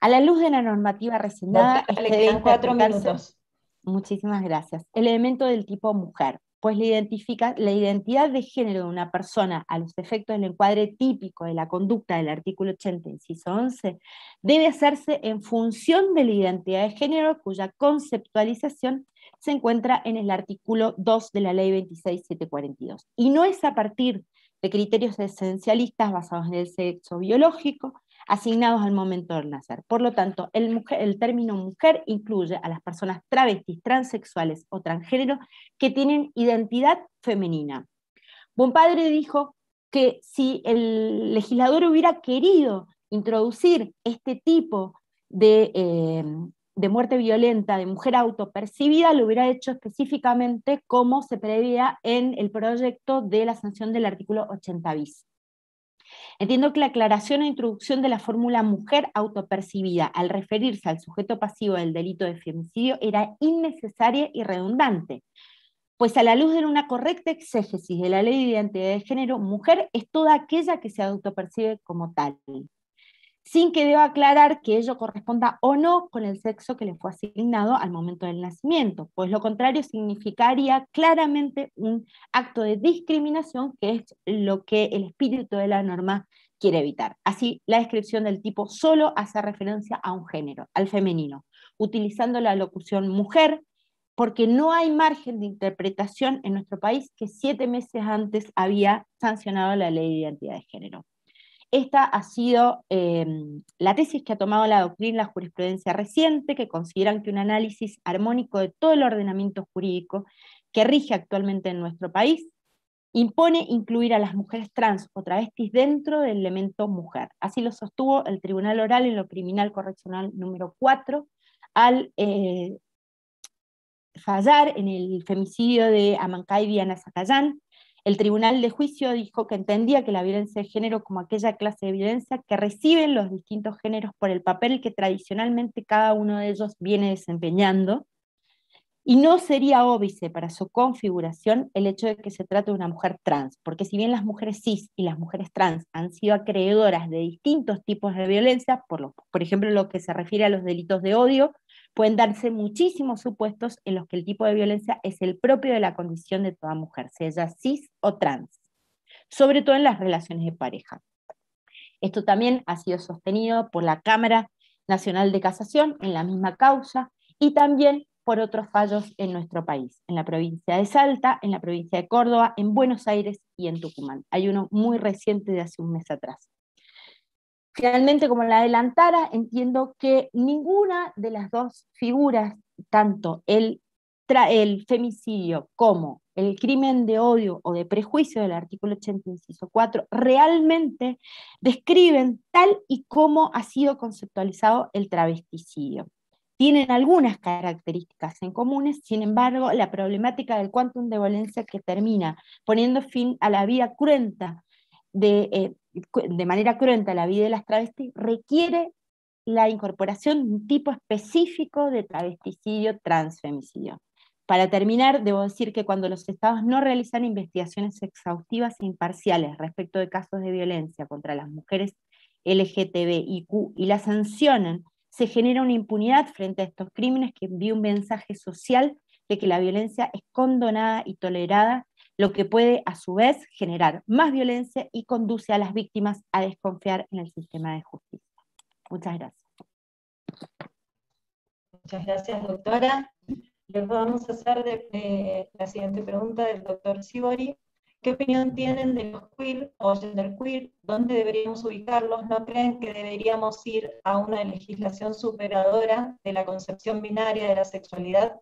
A la luz de la normativa este Le quedan cuatro minutos. Muchísimas gracias. El elemento del tipo mujer pues la, identifica, la identidad de género de una persona a los efectos del encuadre típico de la conducta del artículo 80, inciso 11, debe hacerse en función de la identidad de género cuya conceptualización se encuentra en el artículo 2 de la ley 26742. Y no es a partir de criterios esencialistas basados en el sexo biológico, asignados al momento del nacer. Por lo tanto, el, término mujer incluye a las personas travestis, transexuales o transgénero que tienen identidad femenina. Padre dijo que si el legislador hubiera querido introducir este tipo de, eh, de muerte violenta de mujer autopercibida, lo hubiera hecho específicamente como se prevía en el proyecto de la sanción del artículo 80 bis. Entiendo que la aclaración e introducción de la fórmula mujer autopercibida al referirse al sujeto pasivo del delito de femicidio era innecesaria y redundante, pues a la luz de una correcta exégesis de la ley de identidad de género, mujer es toda aquella que se autopercibe como tal sin que deba aclarar que ello corresponda o no con el sexo que le fue asignado al momento del nacimiento, pues lo contrario significaría claramente un acto de discriminación, que es lo que el espíritu de la norma quiere evitar. Así, la descripción del tipo solo hace referencia a un género, al femenino, utilizando la locución mujer, porque no hay margen de interpretación en nuestro país que siete meses antes había sancionado la ley de identidad de género. Esta ha sido em, la tesis que ha tomado la doctrina la jurisprudencia reciente, que consideran que un análisis armónico de todo el ordenamiento jurídico que rige actualmente en nuestro país impone incluir a las mujeres trans o travestis dentro del elemento mujer. Así lo sostuvo el Tribunal Oral en lo Criminal Correccional número 4 al eh, fallar en el femicidio de Amancay Diana Zacayán, el Tribunal de Juicio dijo que entendía que la violencia de género como aquella clase de violencia que reciben los distintos géneros por el papel que tradicionalmente cada uno de ellos viene desempeñando, y no sería óbice para su configuración el hecho de que se trate de una mujer trans, porque si bien las mujeres cis y las mujeres trans han sido acreedoras de distintos tipos de violencia, por, por ejemplo lo que se refiere a los delitos de odio, pueden darse muchísimos supuestos en los que el tipo de violencia es el propio de la condición de toda mujer, sea cis o trans, sobre todo en las relaciones de pareja. Esto también ha sido sostenido por la Cámara Nacional de Casación en la misma causa y también por otros fallos en nuestro país, en la provincia de Salta, en la provincia de Córdoba, en Buenos Aires y en Tucumán. Hay uno muy reciente de hace un mes atrás. Finalmente, como la adelantara, entiendo que ninguna de las dos figuras, tanto el, femicidio como el crimen de odio o de prejuicio del artículo 80, inciso 4, realmente describen tal y como ha sido conceptualizado el travesticidio. Tienen algunas características en comunes, sin embargo, la problemática del quantum de violencia que termina poniendo fin a la vida cruenta de eh, de manera cruenta la vida de las travestis requiere la incorporación de un tipo específico de travesticidio, transfemicidio. Para terminar, debo decir que cuando los estados no realizan investigaciones exhaustivas e imparciales respecto de casos de violencia contra las mujeres LGTBIQ y las sancionan, se genera una impunidad frente a estos crímenes que envía un mensaje social de que la violencia es condonada y tolerada lo que puede a su vez generar más violencia y conduce a las víctimas a desconfiar en el sistema de justicia. Muchas gracias. Muchas gracias, doctora. Les vamos a hacer eh, la siguiente pregunta del doctor Sibori. ¿Qué opinión tienen de los queer o queer? ¿Dónde deberíamos ubicarlos? ¿No creen que deberíamos ir a una legislación superadora de la concepción binaria de la sexualidad?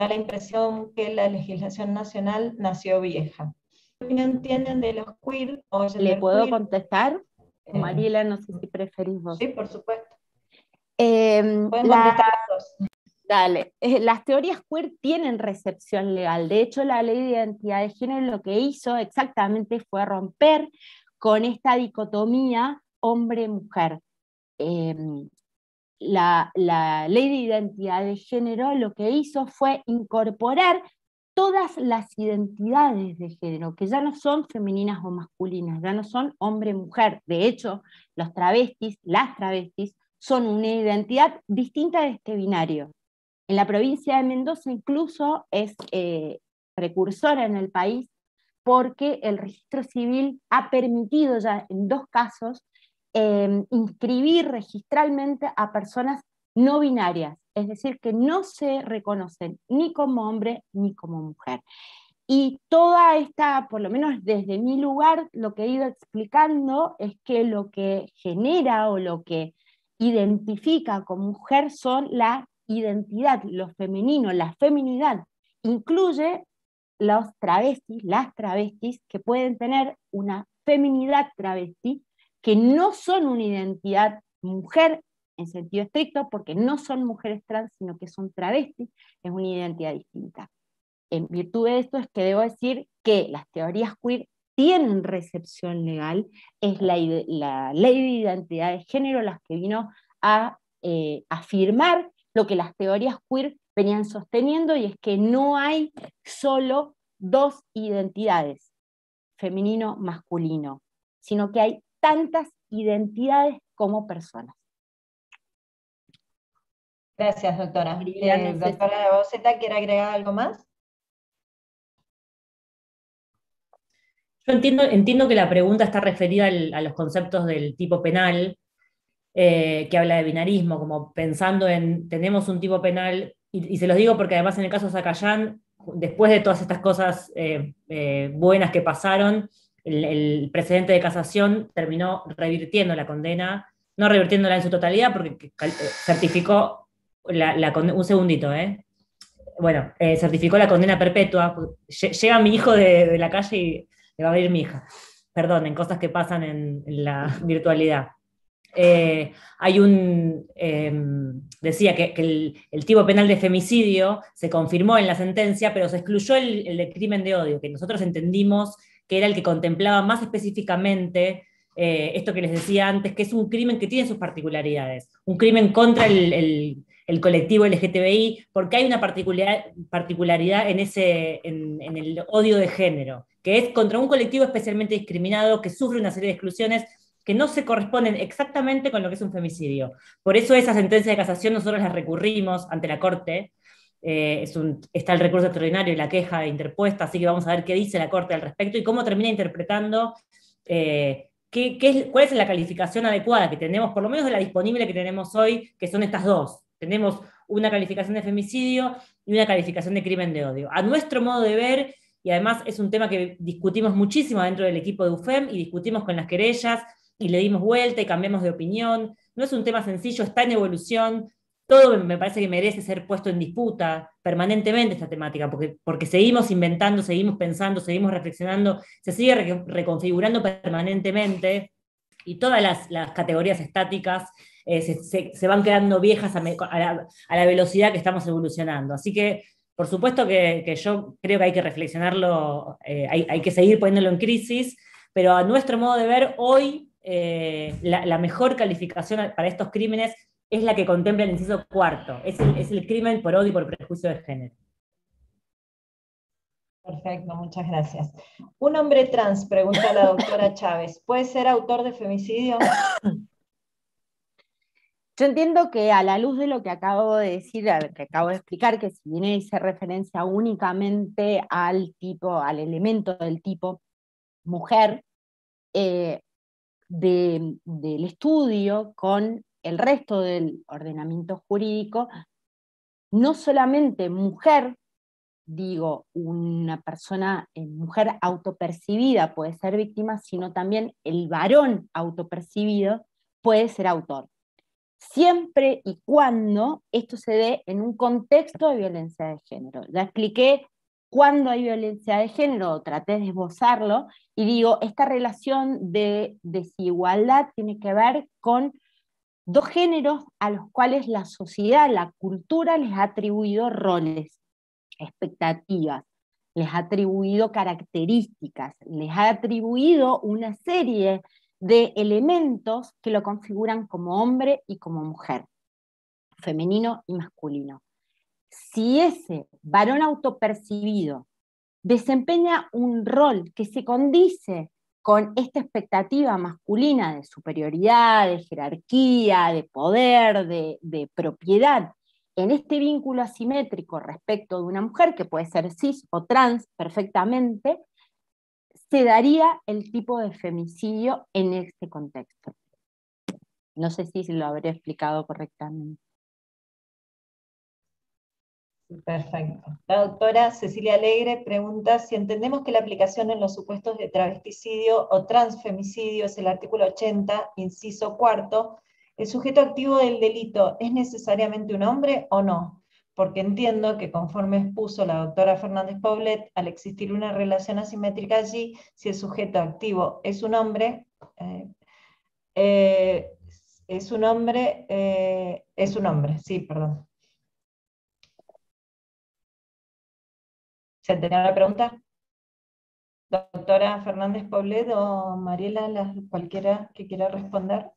da la impresión que la legislación nacional nació vieja. ¿Qué opinión tienen de los queer? ¿Le puedo contestar? Eh, Mariela, no sé si preferís vos. Sí, por supuesto. Em, eh, contestar Dale, las teorías queer tienen recepción legal. De hecho, la ley de identidad de género lo que hizo exactamente fue romper con esta dicotomía hombre-mujer. Eh, la, ley de identidad de género lo que hizo fue incorporar todas las identidades de género, que ya no son femeninas o masculinas, ya no son hombre-mujer. De hecho, los travestis, las travestis, son una identidad distinta de este binario. En la provincia de Mendoza incluso es eh, precursora en el país porque el registro civil ha permitido ya en dos casos Em, inscribir registralmente a personas no binarias, es decir, que no se reconocen ni como hombre ni como mujer. Y toda esta, por lo menos desde mi lugar, lo que he ido explicando es que lo que genera o lo que identifica como mujer son la identidad, lo femenino, la feminidad. Incluye los travestis, las travestis, que pueden tener una feminidad travesti que no son una identidad mujer en sentido estricto, porque no son mujeres trans, sino que son travestis, es una identidad distinta. En virtud de esto es que debo decir que las teorías queer tienen recepción legal, es la, ley de identidad de género las que vino a eh, afirmar lo que las teorías queer venían sosteniendo y es que no hay solo dos identidades, femenino-masculino, sino que hay tantas identidades como personas. Gracias, doctora. ¿La eh, doctora Boceta, ¿quiere agregar algo más? Yo entiendo, entiendo que la pregunta está referida a los conceptos del tipo penal, eh, que habla de binarismo, como pensando en, tenemos un tipo penal, y, se los digo porque además en el caso de Zacayán, después de todas estas cosas eh, buenas que pasaron, el, presidente de casación terminó revirtiendo la condena, no revirtiéndola en su totalidad porque eh, certificó la, condena, un segundito, ¿eh? Bueno, eh, certificó la condena perpetua. Pues, llega mi hijo de, la calle y le va a abrir mi hija. Perdón, en cosas que pasan en, la virtualidad. Eh, hay un, em, decía que, el, tipo penal de femicidio se confirmó en la sentencia, pero se excluyó el, el, crimen de odio, que nosotros entendimos que era el que contemplaba más específicamente eh, esto que les decía antes, que es un crimen que tiene sus particularidades, un crimen contra el, colectivo LGTBI, porque hay una particularidad en, ese, en, en el odio de género, que es contra un colectivo especialmente discriminado que sufre una serie de exclusiones que no se corresponden exactamente con lo que es un femicidio. Por eso esa sentencia de casación nosotros la recurrimos ante la Corte, eh, está el recurso extraordinario y la queja interpuesta, así que vamos a ver qué dice la Corte al respecto y cómo termina interpretando eh, es, cuál es la calificación adecuada que tenemos, por lo menos de la disponible que tenemos hoy, que son estas dos. Tenemos una calificación de femicidio y una calificación de crimen de odio. A nuestro modo de ver, y además es un tema que discutimos muchísimo dentro del equipo de UFEM y discutimos con las querellas y le dimos vuelta y cambiamos de opinión. No es un tema sencillo, está en evolución, todo me parece que merece ser puesto en disputa permanentemente esta temática, porque, porque seguimos inventando, seguimos pensando, seguimos reflexionando, se sigue reconfigurando permanentemente y todas las, categorías estáticas eh, se, van quedando viejas a, la, velocidad que estamos evolucionando. Así que, por supuesto que, yo creo que hay que reflexionarlo, eh, hay, que seguir poniéndolo en crisis, pero a nuestro modo de ver, hoy eh, la mejor calificación para estos crímenes es la que contempla el inciso cuarto. Es el, crimen por odio y por prejuicio de género. Perfecto, muchas gracias. Un hombre trans, pregunta la doctora Chávez, ¿puede ser autor de femicidio? Yo entiendo que a la luz de lo que acabo de decir, que acabo de explicar, que si bien hice referencia únicamente al tipo, al elemento del tipo mujer, eh, del estudio con el resto del ordenamiento jurídico, no solamente mujer, digo, una persona, eh, mujer autopercibida puede ser víctima, sino también el varón autopercibido puede ser autor. Siempre y cuando esto se dé en un contexto de violencia de género. Ya expliqué cuándo hay violencia de género, traté de esbozarlo, y digo, esta relación de desigualdad tiene que ver con dos géneros a los cuales la sociedad, la cultura les ha atribuido roles, expectativas, les ha atribuido características, les ha atribuido una serie de elementos que lo configuran como hombre y como mujer, femenino y masculino. Si ese varón autopercibido desempeña un rol que se condice con esta expectativa masculina de superioridad, de jerarquía, de poder, de, propiedad, en este vínculo asimétrico respecto de una mujer, que puede ser cis o trans perfectamente, se daría el tipo de femicidio en este contexto. No sé si lo habré explicado correctamente. Perfecto. La doctora Cecilia Alegre pregunta si entendemos que la aplicación en los supuestos de travesticidio o transfemicidio es el artículo 80, inciso cuarto, ¿el sujeto activo del delito es necesariamente un hombre o no? Porque entiendo que conforme expuso la doctora Fernández Poblet, al existir una relación asimétrica allí, si el sujeto activo es un hombre, eh, eh, es un hombre, eh, es un hombre, sí, perdón, Tenía la pregunta? Doctora Fernández Poblet o Mariela, cualquiera que quiera responder.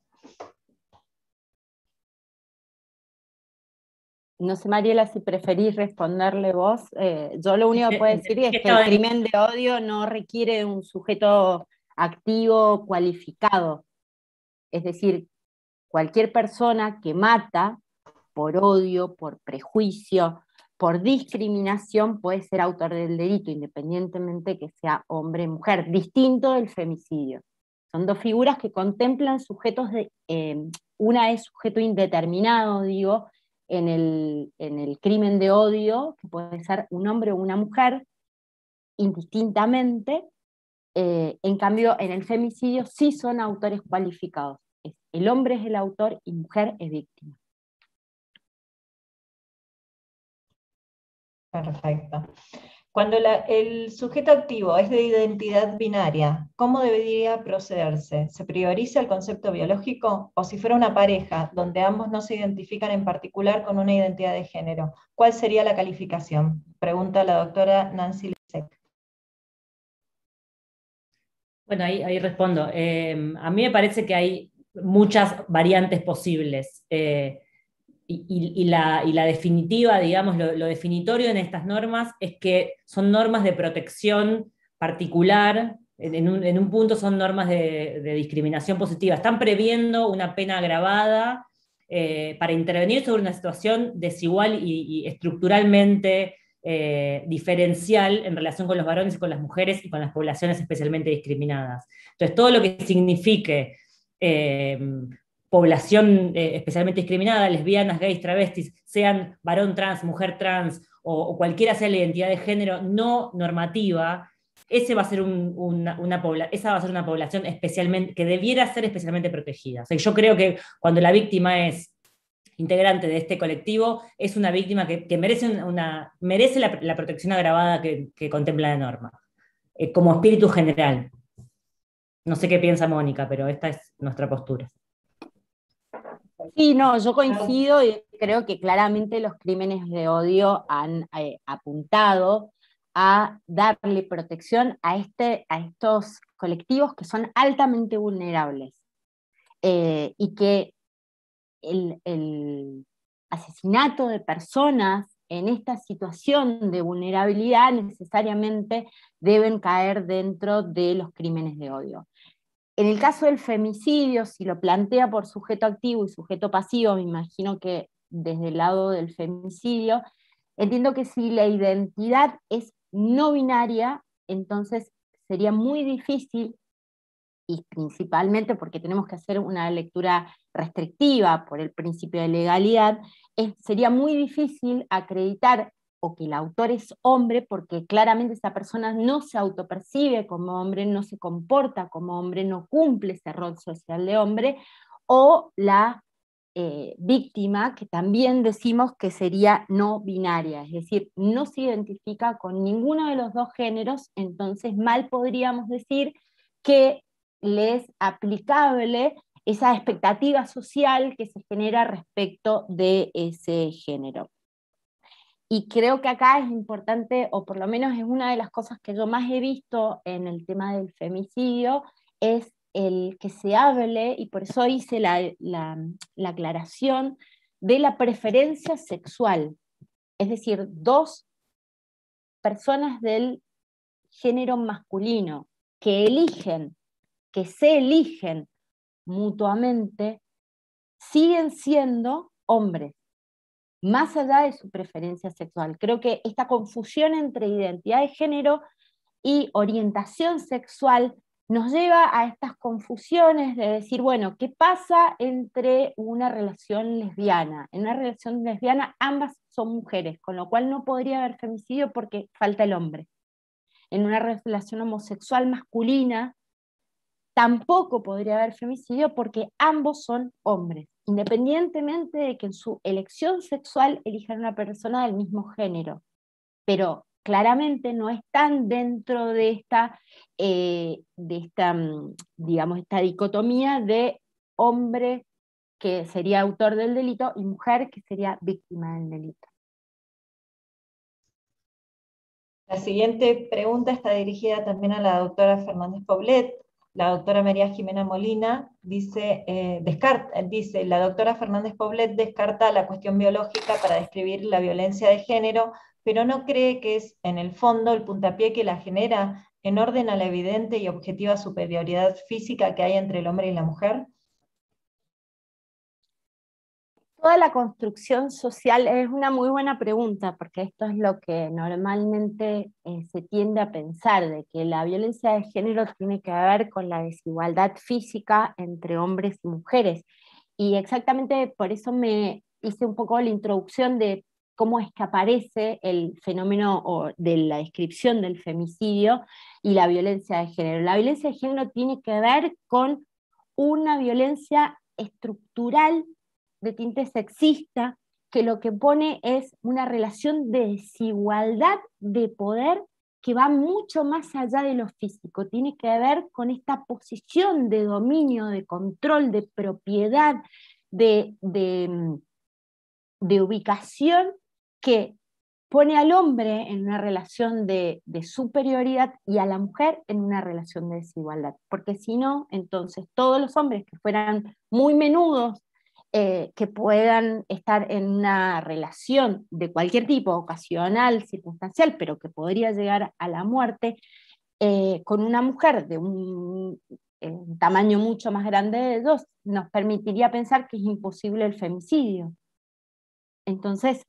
No sé, Mariela, si preferís responderle vos. Eh, yo lo único que puedo decir es que el crimen de odio no requiere un sujeto activo cualificado. Es decir, cualquier persona que mata por odio, por prejuicio, por discriminación puede ser autor del delito, independientemente que sea hombre o mujer, distinto del femicidio. Son dos figuras que contemplan sujetos de, eh, una es sujeto indeterminado, digo, en el, crimen de odio, que puede ser un hombre o una mujer, indistintamente, eh, en cambio, en el femicidio sí son autores cualificados. El hombre es el autor y mujer es víctima. Perfecto. Cuando el sujeto activo es de identidad binaria, ¿cómo debería procederse? ¿Se prioriza el concepto biológico o si fuera una pareja donde ambos no se identifican en particular con una identidad de género? ¿Cuál sería la calificación? Pregunta la doctora Nancy Lisek. Bueno, ahí, respondo. Eh, a mí me parece que hay muchas variantes posibles. Eh, y, la, definitiva, digamos, lo, definitorio en estas normas es que son normas de protección particular, en un, punto son normas de, discriminación positiva, están previendo una pena agravada eh, para intervenir sobre una situación desigual y, estructuralmente eh, diferencial en relación con los varones y con las mujeres y con las poblaciones especialmente discriminadas. Entonces, todo lo que signifique eh, población eh, especialmente discriminada, lesbianas, gays, travestis, sean varón trans, mujer trans o, cualquiera sea la identidad de género no normativa, ese va a ser una, esa va a ser una población especialmente, que debiera ser especialmente protegida. yo creo que cuando la víctima es integrante de este colectivo, es una víctima que, merece, una, merece la, protección agravada que, contempla la norma, eh, como espíritu general. No sé qué piensa Mónica, pero esta es nuestra postura. Sí, no, yo coincido y creo que claramente los crímenes de odio han eh, apuntado a darle protección a, este, a estos colectivos que son altamente vulnerables eh, y que el asesinato de personas en esta situación de vulnerabilidad necesariamente deben caer dentro de los crímenes de odio. En el caso del femicidio, si lo plantea por sujeto activo y sujeto pasivo, me imagino que desde el lado del femicidio, entiendo que si la identidad es no binaria, entonces sería muy difícil, y principalmente porque tenemos que hacer una lectura restrictiva por el principio de legalidad, sería muy difícil acreditar o que el autor es hombre, porque claramente esa persona no se autopercibe como hombre, no se comporta como hombre, no cumple ese rol social de hombre, o la eh, víctima, que también decimos que sería no binaria, es decir, no se identifica con ninguno de los dos géneros, entonces mal podríamos decir que le es aplicable esa expectativa social que se genera respecto de ese género. Y creo que acá es importante, o por lo menos es una de las cosas que yo más he visto en el tema del femicidio, es el que se hable, y por eso hice la, aclaración, de la preferencia sexual. Es decir, dos personas del género masculino que eligen, que se eligen mutuamente, siguen siendo hombres más allá de su preferencia sexual. Creo que esta confusión entre identidad de género y orientación sexual nos lleva a estas confusiones de decir, bueno, ¿qué pasa entre una relación lesbiana? En una relación lesbiana ambas son mujeres, con lo cual no podría haber femicidio porque falta el hombre. En una relación homosexual masculina tampoco podría haber femicidio porque ambos son hombres independientemente de que en su elección sexual elijan una persona del mismo género, pero claramente no están dentro de esta, eh, de esta, mm, digamos, esta dicotomía de hombre que sería autor del delito y mujer que sería víctima del delito. La siguiente pregunta está dirigida también a la doctora Fernández Poblet la doctora María Jimena Molina dice, eh, descarta, dice, la doctora Fernández Poblet descarta la cuestión biológica para describir la violencia de género, pero no cree que es en el fondo el puntapié que la genera en orden a la evidente y objetiva superioridad física que hay entre el hombre y la mujer. Toda la construcción social es una muy buena pregunta, porque esto es lo que normalmente eh, se tiende a pensar, de que la violencia de género tiene que ver con la desigualdad física entre hombres y mujeres. Y exactamente por eso me hice un poco la introducción de cómo es que aparece el fenómeno o de la descripción del femicidio y la violencia de género. La violencia de género tiene que ver con una violencia estructural de tinte sexista que lo que pone es una relación de desigualdad de poder que va mucho más allá de lo físico, tiene que ver con esta posición de dominio, de control, de propiedad, de, mm, ubicación que pone al hombre en una relación de, de, superioridad y a la mujer en una relación de desigualdad, porque si no, entonces todos los hombres que fueran muy menudos eh, que puedan estar en una relación de cualquier tipo, ocasional, circunstancial, pero que podría llegar a la muerte, eh, con una mujer de un, eh, un tamaño mucho más grande de dos, nos permitiría pensar que es imposible el femicidio. Entonces,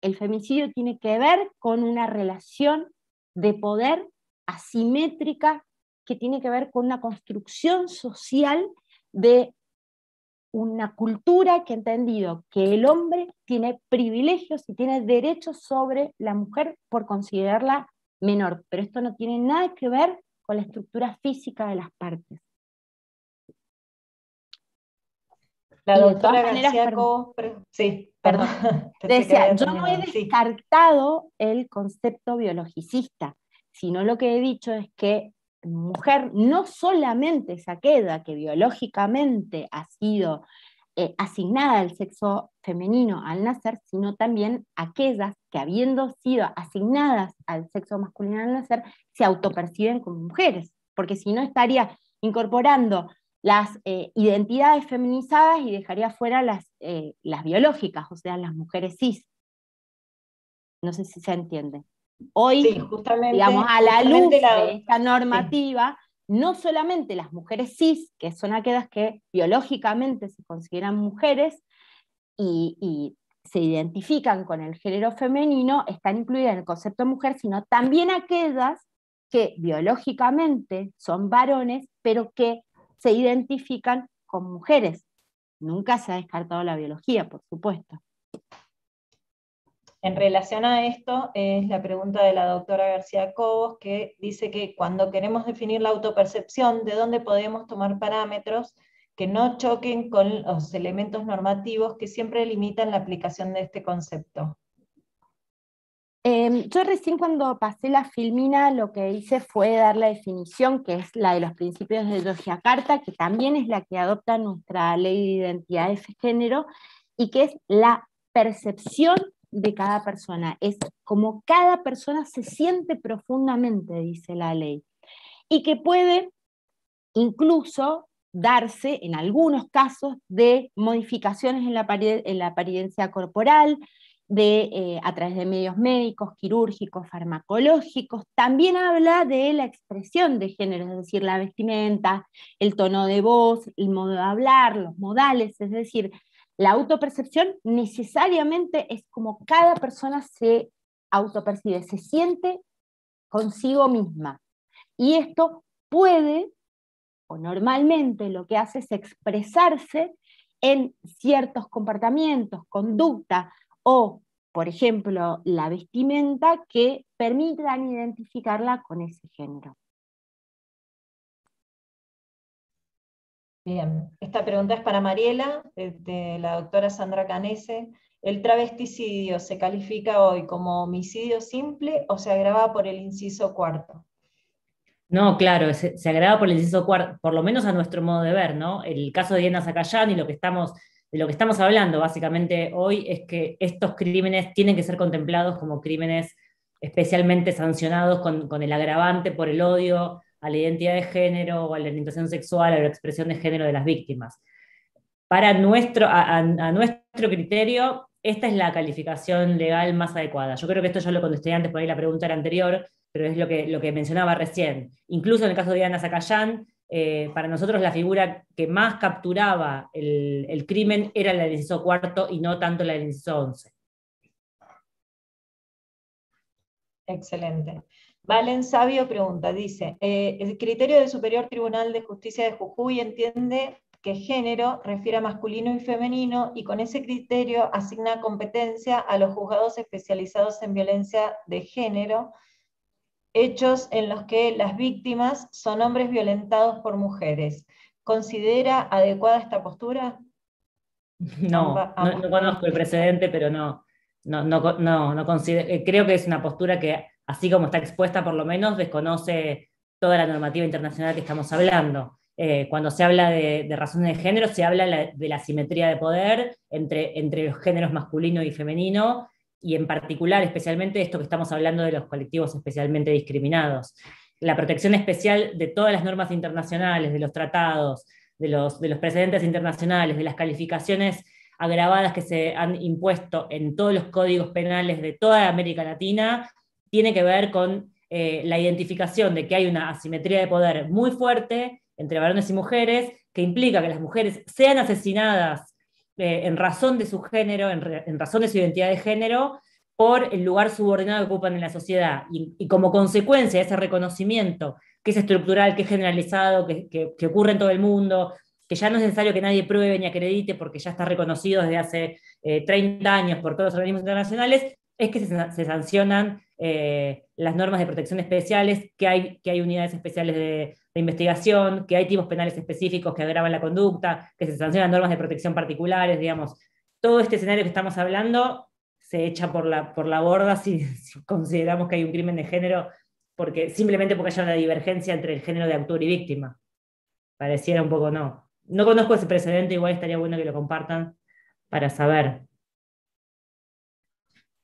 el femicidio tiene que ver con una relación de poder asimétrica que tiene que ver con una construcción social de una cultura que ha entendido que el hombre tiene privilegios y tiene derechos sobre la mujer por considerarla menor, pero esto no tiene nada que ver con la estructura física de las partes. La doctora sí, perdón. Decía, yo no he descartado el concepto biologicista, sino lo que he dicho es que mujer no solamente se queda que biológicamente ha sido eh, asignada al sexo femenino al nacer, sino también aquellas que habiendo sido asignadas al sexo masculino al nacer, se autoperciben como mujeres, porque si no estaría incorporando las eh, identidades feminizadas y dejaría fuera las, eh, las biológicas, o sea, las mujeres cis. No sé si se entiende. Hoy, justamente, digamos, a la luz de esta normativa, no solamente las mujeres cis, que son aquellas que biológicamente se consideran mujeres y, y se identifican con el género femenino, están incluidas en el concepto de mujer, sino también aquellas que biológicamente son varones, pero que se identifican con mujeres. Nunca se ha descartado la biología, por supuesto. En relación a esto es la pregunta de la doctora García Cobos, que dice que cuando queremos definir la autopercepción, ¿de dónde podemos tomar parámetros que no choquen con los elementos normativos que siempre limitan la aplicación de este concepto? Em, yo recién cuando pasé la filmina lo que hice fue dar la definición, que es la de los principios de carta, que también es la que adopta nuestra ley de identidad de género, y que es la percepción de cada persona, es como cada persona se siente profundamente, dice la ley, y que puede incluso darse en algunos casos de modificaciones en la, apariencia corporal, de, eh, a través de medios médicos, quirúrgicos, farmacológicos. También habla de la expresión de género, es decir, la vestimenta, el tono de voz, el modo de hablar, los modales, es decir, la autopercepción necesariamente es como cada persona se autopercibe, se siente consigo misma. Y esto puede, o normalmente lo que hace es expresarse en ciertos comportamientos, conducta o, por ejemplo, la vestimenta que permitan identificarla con ese género. Bien, esta pregunta es para Mariela, de la doctora Sandra Canese. ¿El travesticidio se califica hoy como homicidio simple o se agrava por el inciso cuarto? No, claro, se, agrava por el inciso cuarto, por lo menos a nuestro modo de ver, ¿no? El caso de Diana Zacayán y lo que estamos, de lo que estamos hablando básicamente hoy es que estos crímenes tienen que ser contemplados como crímenes especialmente sancionados con el agravante por el odio, a la identidad de género o a la orientación sexual, o a la expresión de género de las víctimas. Para nuestro, a, nuestro criterio, esta es la calificación legal más adecuada. Yo creo que esto ya lo contesté antes, por ahí la pregunta era anterior, pero es lo que, lo que mencionaba recién. Incluso en el caso de Diana Zacayán, eh, para nosotros la figura que más capturaba el, el, crimen era la del inciso cuarto y no tanto la del inciso once. Excelente. Valen Sabio pregunta, dice, eh, el criterio del Superior Tribunal de Justicia de Jujuy entiende que género refiere a masculino y femenino y con ese criterio asigna competencia a los juzgados especializados en violencia de género, hechos en los que las víctimas son hombres violentados por mujeres. ¿Considera adecuada esta postura? No, no, conozco el precedente, pero no, no, no, no, no considero, eh, creo que es una postura que así como está expuesta por lo menos, desconoce toda la normativa internacional que estamos hablando. Eh, cuando se habla de, razones de género, se habla de la simetría de poder entre, los géneros masculino y femenino, y en particular, especialmente esto que estamos hablando de los colectivos especialmente discriminados. La protección especial de todas las normas internacionales, de los tratados, de los, de los precedentes internacionales, de las calificaciones agravadas que se han impuesto en todos los códigos penales de toda América Latina, tiene que ver con eh, la identificación de que hay una asimetría de poder muy fuerte entre varones y mujeres, que implica que las mujeres sean asesinadas eh, en razón de su género, en, razón de su identidad de género, por el lugar subordinado que ocupan en la sociedad. Y, como consecuencia de ese reconocimiento, que es estructural, que es generalizado, que, ocurre en todo el mundo, que ya no es necesario que nadie pruebe ni acredite porque ya está reconocido desde hace 30 eh, años por todos los organismos internacionales, es que se, sancionan eh, las normas de protección especiales, que hay, que hay unidades especiales de, investigación, que hay tipos penales específicos que agravan la conducta, que se sancionan normas de protección particulares, digamos. Todo este escenario que estamos hablando se echa por la, por la borda si, consideramos que hay un crimen de género, porque simplemente porque haya una divergencia entre el género de autor y víctima. Pareciera un poco no. No conozco ese precedente, igual estaría bueno que lo compartan para saber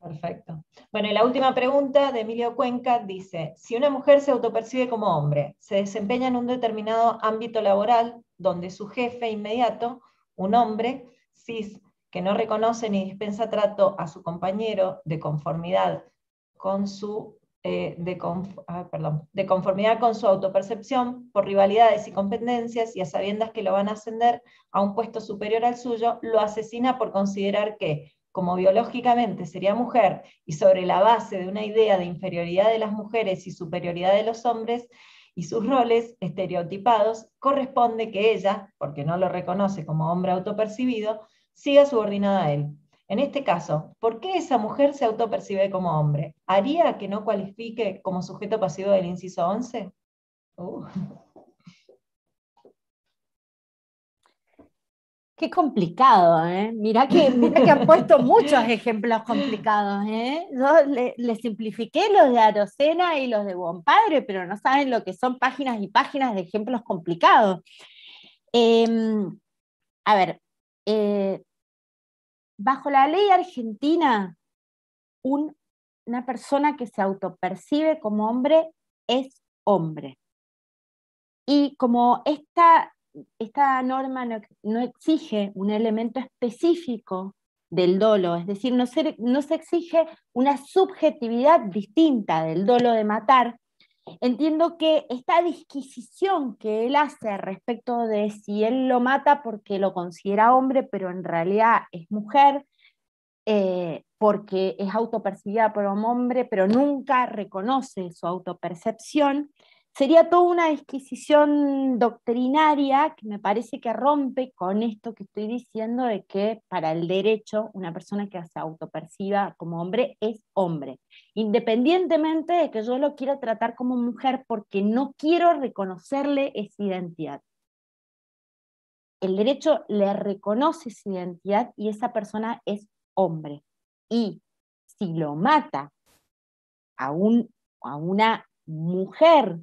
Perfecto. Bueno, y la última pregunta de Emilio Cuenca dice, si una mujer se autopercibe como hombre, se desempeña en un determinado ámbito laboral donde su jefe inmediato, un hombre, cis, que no reconoce ni dispensa trato a su compañero de conformidad con su, eh, de, ah, perdón, de conformidad con su autopercepción por rivalidades y competencias y a sabiendas que lo van a ascender a un puesto superior al suyo, lo asesina por considerar que como biológicamente sería mujer y sobre la base de una idea de inferioridad de las mujeres y superioridad de los hombres y sus roles estereotipados, corresponde que ella, porque no lo reconoce como hombre autopercibido, siga subordinada a él. En este caso, ¿por qué esa mujer se autopercibe como hombre? ¿Haría que no cualifique como sujeto pasivo del inciso 11? Qué complicado, ¿eh? Mira que, que han puesto muchos ejemplos complicados, ¿eh? Yo le, simplifiqué los de Arocena y los de Buen Padre, pero no saben lo que son páginas y páginas de ejemplos complicados. Em, a ver, eh, bajo la ley argentina, una persona que se autopercibe como hombre es hombre. Y como esta esta norma no, exige un elemento específico del dolo, es decir, no se, exige una subjetividad distinta del dolo de matar. Entiendo que esta disquisición que él hace respecto de si él lo mata porque lo considera hombre, pero en realidad es mujer, eh, porque es autopercibida por un hombre, pero nunca reconoce su autopercepción, sería toda una exquisición doctrinaria que me parece que rompe con esto que estoy diciendo de que para el derecho una persona que se autoperciba como hombre es hombre, independientemente de que yo lo quiera tratar como mujer porque no quiero reconocerle esa identidad. El derecho le reconoce esa identidad y esa persona es hombre. Y si lo mata a una mujer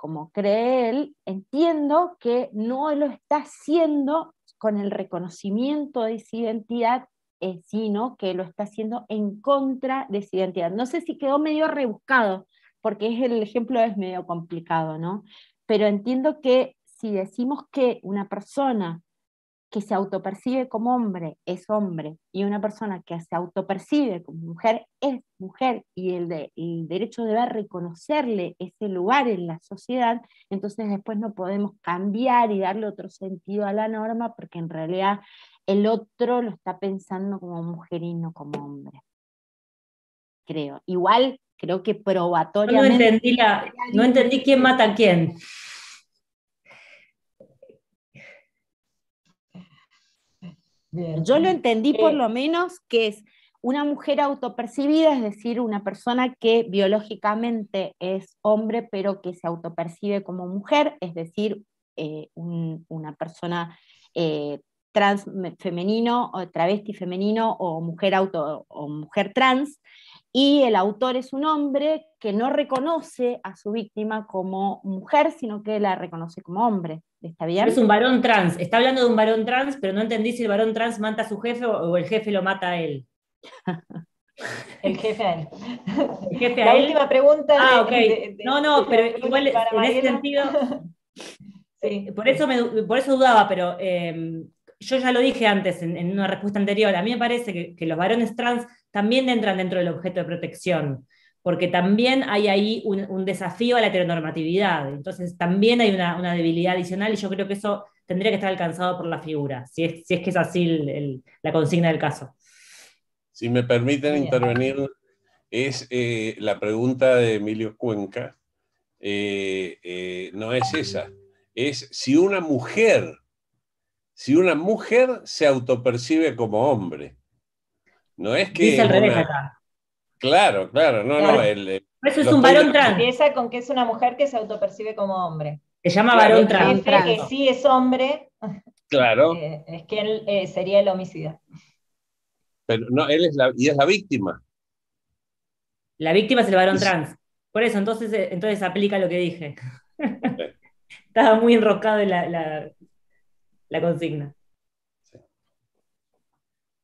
como cree él, entiendo que no lo está haciendo con el reconocimiento de su identidad, eh, sino que lo está haciendo en contra de su identidad. No sé si quedó medio rebuscado, porque es el ejemplo es medio complicado, ¿no? Pero entiendo que si decimos que una persona que se autopercibe como hombre es hombre y una persona que se autopercibe como mujer es mujer y el, derecho debe reconocerle ese lugar en la sociedad, entonces después no podemos cambiar y darle otro sentido a la norma porque en realidad el otro lo está pensando como mujer y no como hombre. Creo. Igual creo que probatoriamente... no entendí quién mata a quién. Yo lo entendí por eh, lo menos que es una mujer autopercibida, es decir, una persona que biológicamente es hombre, pero que se autopercibe como mujer, es decir, eh, una persona eh, trans femenino, o travesti femenino, o mujer o mujer trans, y el autor es un hombre que no reconoce a su víctima como mujer, sino que la reconoce como hombre. Es un varón trans. Está hablando de un varón trans, pero no entendí si el varón trans mata a su jefe o el jefe lo mata a él. el jefe a él. La última pregunta. Ah, no, no, pero igual en ese sentido. sí. Eh, por eso, me, por eso dudaba, pero em, yo ya lo dije antes en, una respuesta anterior. A mí me parece que, que los varones trans también entran dentro del objeto de protección porque también hay ahí un, desafío a la heteronormatividad. Entonces, también hay una, debilidad adicional y yo creo que eso tendría que estar alcanzado por la figura, si es, si es que es así la consigna del caso. Si me permiten intervenir, es eh, la pregunta de Emilio Cuenca, eh, eh, no es esa, es si una mujer, si una mujer se autopercibe como hombre. No es que... Dice revés Claro, claro, no, no. El, eso es un varón trans. Empieza con que es una mujer que se autopercibe como hombre. Se llama varón trans. que sí es hombre. Claro. Eh, es que él eh, sería el homicida. Pero no, él es la, y es la víctima. La víctima es el varón trans. Por eso, entonces, eh, entonces aplica lo que dije. Estaba muy enroscado en la, consigna.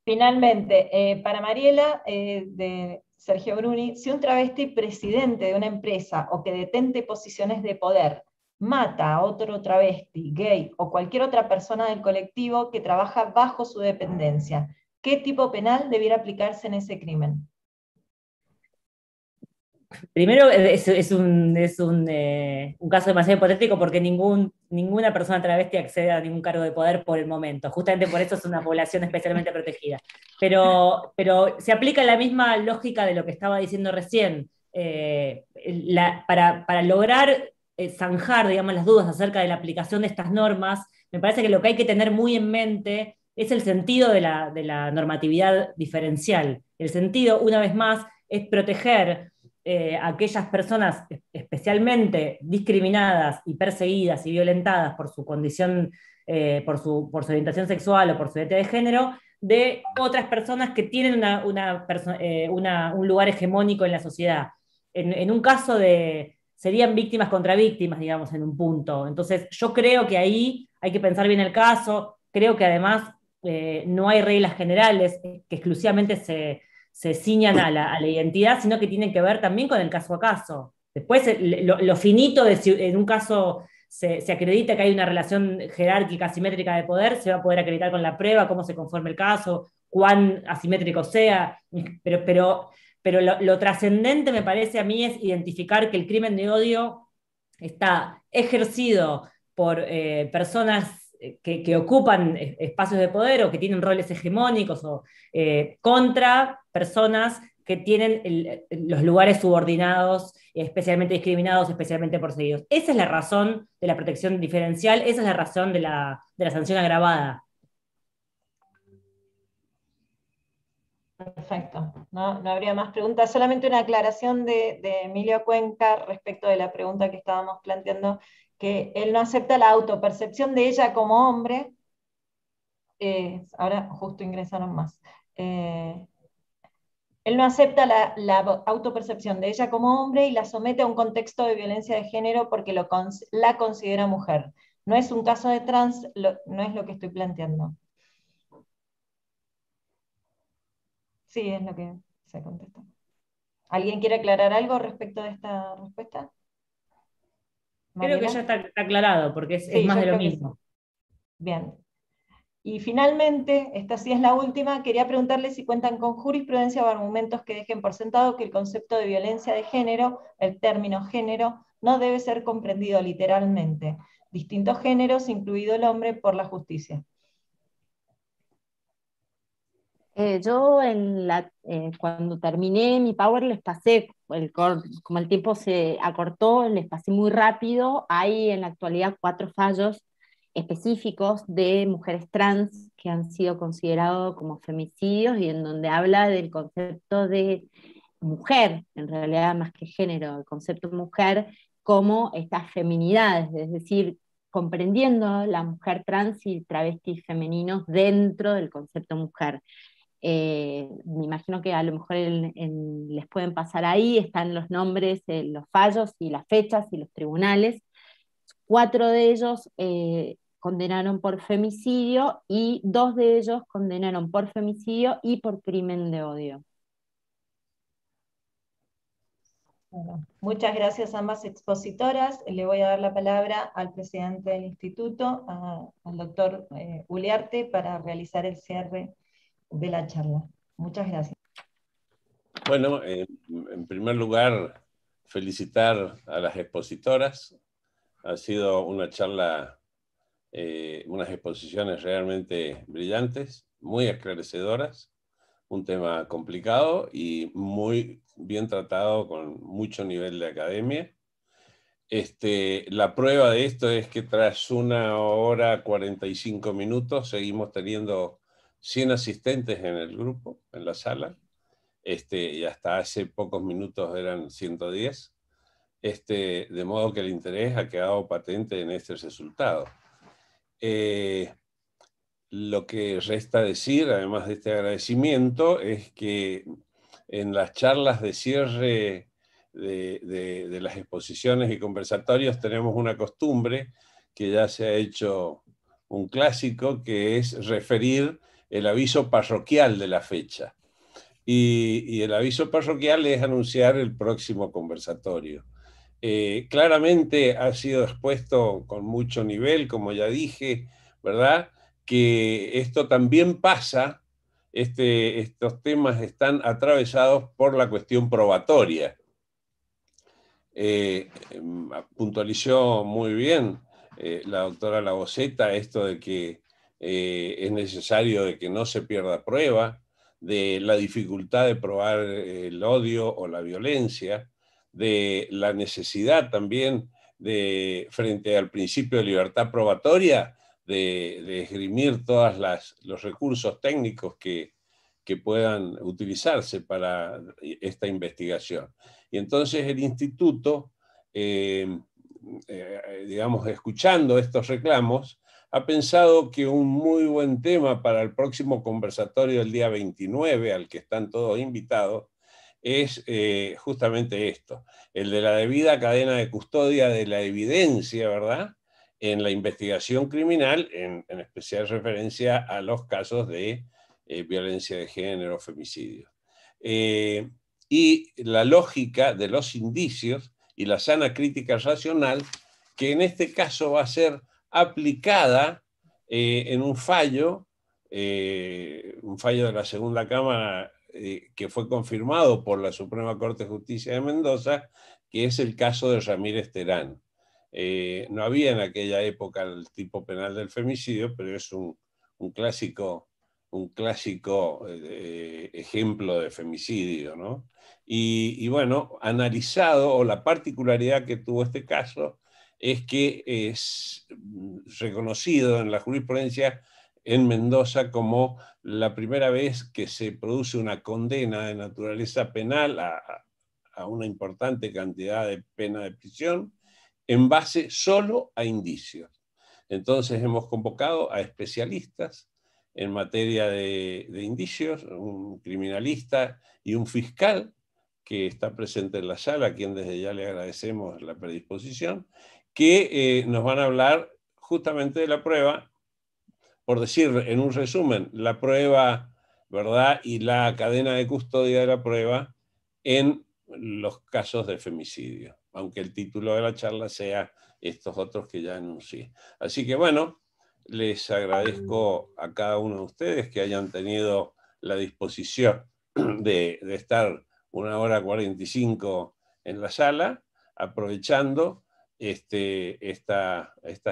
Finalmente, para Mariela, de Sergio Bruni, si un travesti presidente de una empresa o que detente posiciones de poder mata a otro travesti, gay o cualquier otra persona del colectivo que trabaja bajo su dependencia, ¿qué tipo penal debiera aplicarse en ese crimen? primero es, eh, un, caso demasiado hipotético porque ningún, ninguna persona travesti accede a ningún cargo de poder por el momento. Justamente por eso es una población especialmente protegida. Pero, pero se aplica la misma lógica de lo que estaba diciendo recién. Eh, para, para, lograr eh, zanjar, digamos, las dudas acerca de la aplicación de estas normas, me parece que lo que hay que tener muy en mente es el sentido de la, de la normatividad diferencial. El sentido, una vez más, es proteger eh, aquellas personas especialmente discriminadas y perseguidas y violentadas por su condición, eh, por, su, por, su, orientación sexual o por su identidad de género, de otras personas que tienen eh, una, un lugar hegemónico en la sociedad. En, en, un caso de, serían víctimas contra víctimas, digamos, en un punto. Entonces, yo creo que ahí hay que pensar bien el caso, creo que además no hay reglas generales que exclusivamente se, se ciñan a la, identidad, sino que tienen que ver también con el caso a caso. Después, eh, lo, finito de si en un caso se, acredita que hay una relación jerárquica, asimétrica de poder, se va a poder acreditar con la prueba, cómo se conforma el caso, cuán asimétrico sea, pero, pero, pero lo, trascendente me parece a mí es identificar que el crimen de odio está ejercido por eh, personas eh, que, ocupan espacios de poder o que tienen roles hegemónicos o eh, contra personas que tienen los lugares subordinados, especialmente discriminados, especialmente perseguidos. Esa es la razón de la protección diferencial, esa es la razón de la, sanción agravada. Perfecto, no, habría más preguntas, solamente una aclaración de, de Emilio Cuenca respecto de la pregunta que estábamos planteando que él no acepta la autopercepción de ella como hombre. Eh, ahora justo ingresaron más. Eh, él no acepta la, autopercepción de ella como hombre y la somete a un contexto de violencia de género porque lo, la considera mujer. No es un caso de trans, no es lo que estoy planteando. Sí, es lo que se contesta. ¿Alguien quiere aclarar algo respecto de esta respuesta? Creo que ya está, aclarado, porque es, más de lo mismo. Bien. Y finalmente, esta sí es la última, quería preguntarle si cuentan con jurisprudencia o argumentos que dejen por sentado que el concepto de violencia de género, el término género, no debe ser comprendido literalmente. Distintos géneros, incluido el hombre, por la justicia. Eh, yo eh, cuando terminé mi Power les pasé el, como el tiempo se acortó, les pasé muy rápido. Hay en la actualidad cuatro fallos específicos de mujeres trans que han sido considerados como femicidios y en donde habla del concepto de mujer, en realidad más que género, el concepto de mujer como estas feminidades, es decir, comprendiendo la mujer trans y travestis femeninos dentro del concepto mujer. Eh, me imagino que a lo mejor les pueden pasar ahí, están los nombres, eh, los fallos y las fechas y los tribunales. Cuatro de ellos eh, condenaron por femicidio y dos de ellos condenaron por femicidio y por crimen de odio. muchas gracias a ambas expositoras. Le voy a dar la palabra al presidente del instituto, al doctor Uliarte, para realizar el cierre de la charla. Muchas gracias. Bueno, eh, en primer lugar, felicitar a las expositoras. Ha sido una charla, eh, unas exposiciones realmente brillantes, muy esclarecedoras, un tema complicado y muy bien tratado con mucho nivel de academia. Este, la prueba de esto es que tras una hora 45 minutos seguimos teniendo 100 asistentes en el grupo, en la sala, este, y hasta hace pocos minutos eran 110, este, de modo que el interés ha quedado patente en este resultado. Eh, lo que resta decir, además de este agradecimiento, es que en las charlas de cierre de las exposiciones y conversatorios tenemos una costumbre que ya se ha hecho un clásico, que es referir el aviso parroquial de la fecha. Y, el aviso parroquial es anunciar el próximo conversatorio. Eh, claramente ha sido expuesto con mucho nivel, como ya dije, ¿verdad? Que esto también pasa, este, estos temas están atravesados por la cuestión probatoria. Eh, em, puntualizó muy bien eh, la doctora Laboceta esto de que eh, es necesario de que no se pierda prueba, de la dificultad de probar eh, el odio o la violencia, de la necesidad también de, frente al principio de libertad probatoria, de, esgrimir todos los recursos técnicos que, puedan utilizarse para esta investigación. Y entonces el instituto, eh, digamos, escuchando estos reclamos, ha pensado que un muy buen tema para el próximo conversatorio del día 29, al que están todos invitados, es eh, justamente esto, el de la debida cadena de custodia de la evidencia, ¿verdad? En la investigación criminal, en, especial referencia a los casos de eh, violencia de género, femicidio. Eh, y la lógica de los indicios y la sana crítica racional, que en este caso va a ser aplicada eh, en un fallo, eh, un fallo de la segunda Cámara eh, que fue confirmado por la Suprema Corte de Justicia de Mendoza, que es el caso de Ramírez Terán. no había en aquella época el tipo penal del femicidio, pero es un, clásico, un clásico ejemplo de femicidio. Y, bueno, analizado la particularidad que tuvo este caso es que es mm, reconocido en la jurisprudencia en Mendoza como la primera vez que se produce una condena de naturaleza penal a, una importante cantidad de pena de prisión en base solo a indicios. Entonces hemos convocado a especialistas en materia de, indicios, un criminalista y un fiscal que está presente en la sala, a quien desde ya le agradecemos la predisposición, que eh, nos van a hablar justamente de la prueba, por decir en un resumen, la prueba, ¿verdad? Y la cadena de custodia de la prueba en los casos de femicidio, aunque el título de la charla sea estos otros que ya anuncié. Así que bueno, les agradezco a cada uno de ustedes que hayan tenido la disposición de, estar una hora 45 en la sala, aprovechando este, estas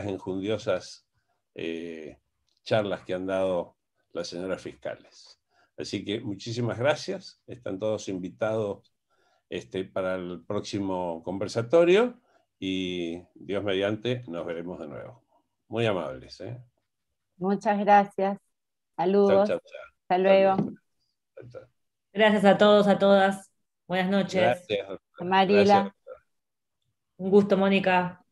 enjundiosas eh, charlas que han dado las señoras fiscales. Así que muchísimas gracias. Están todos invitados este, para el próximo conversatorio y Dios mediante nos veremos de nuevo. Muy amables. ¿eh? Muchas gracias. Saludos. Hasta luego. Gracias a todos, a todas. Buenas noches. Gracias. Un gusto, Mónica.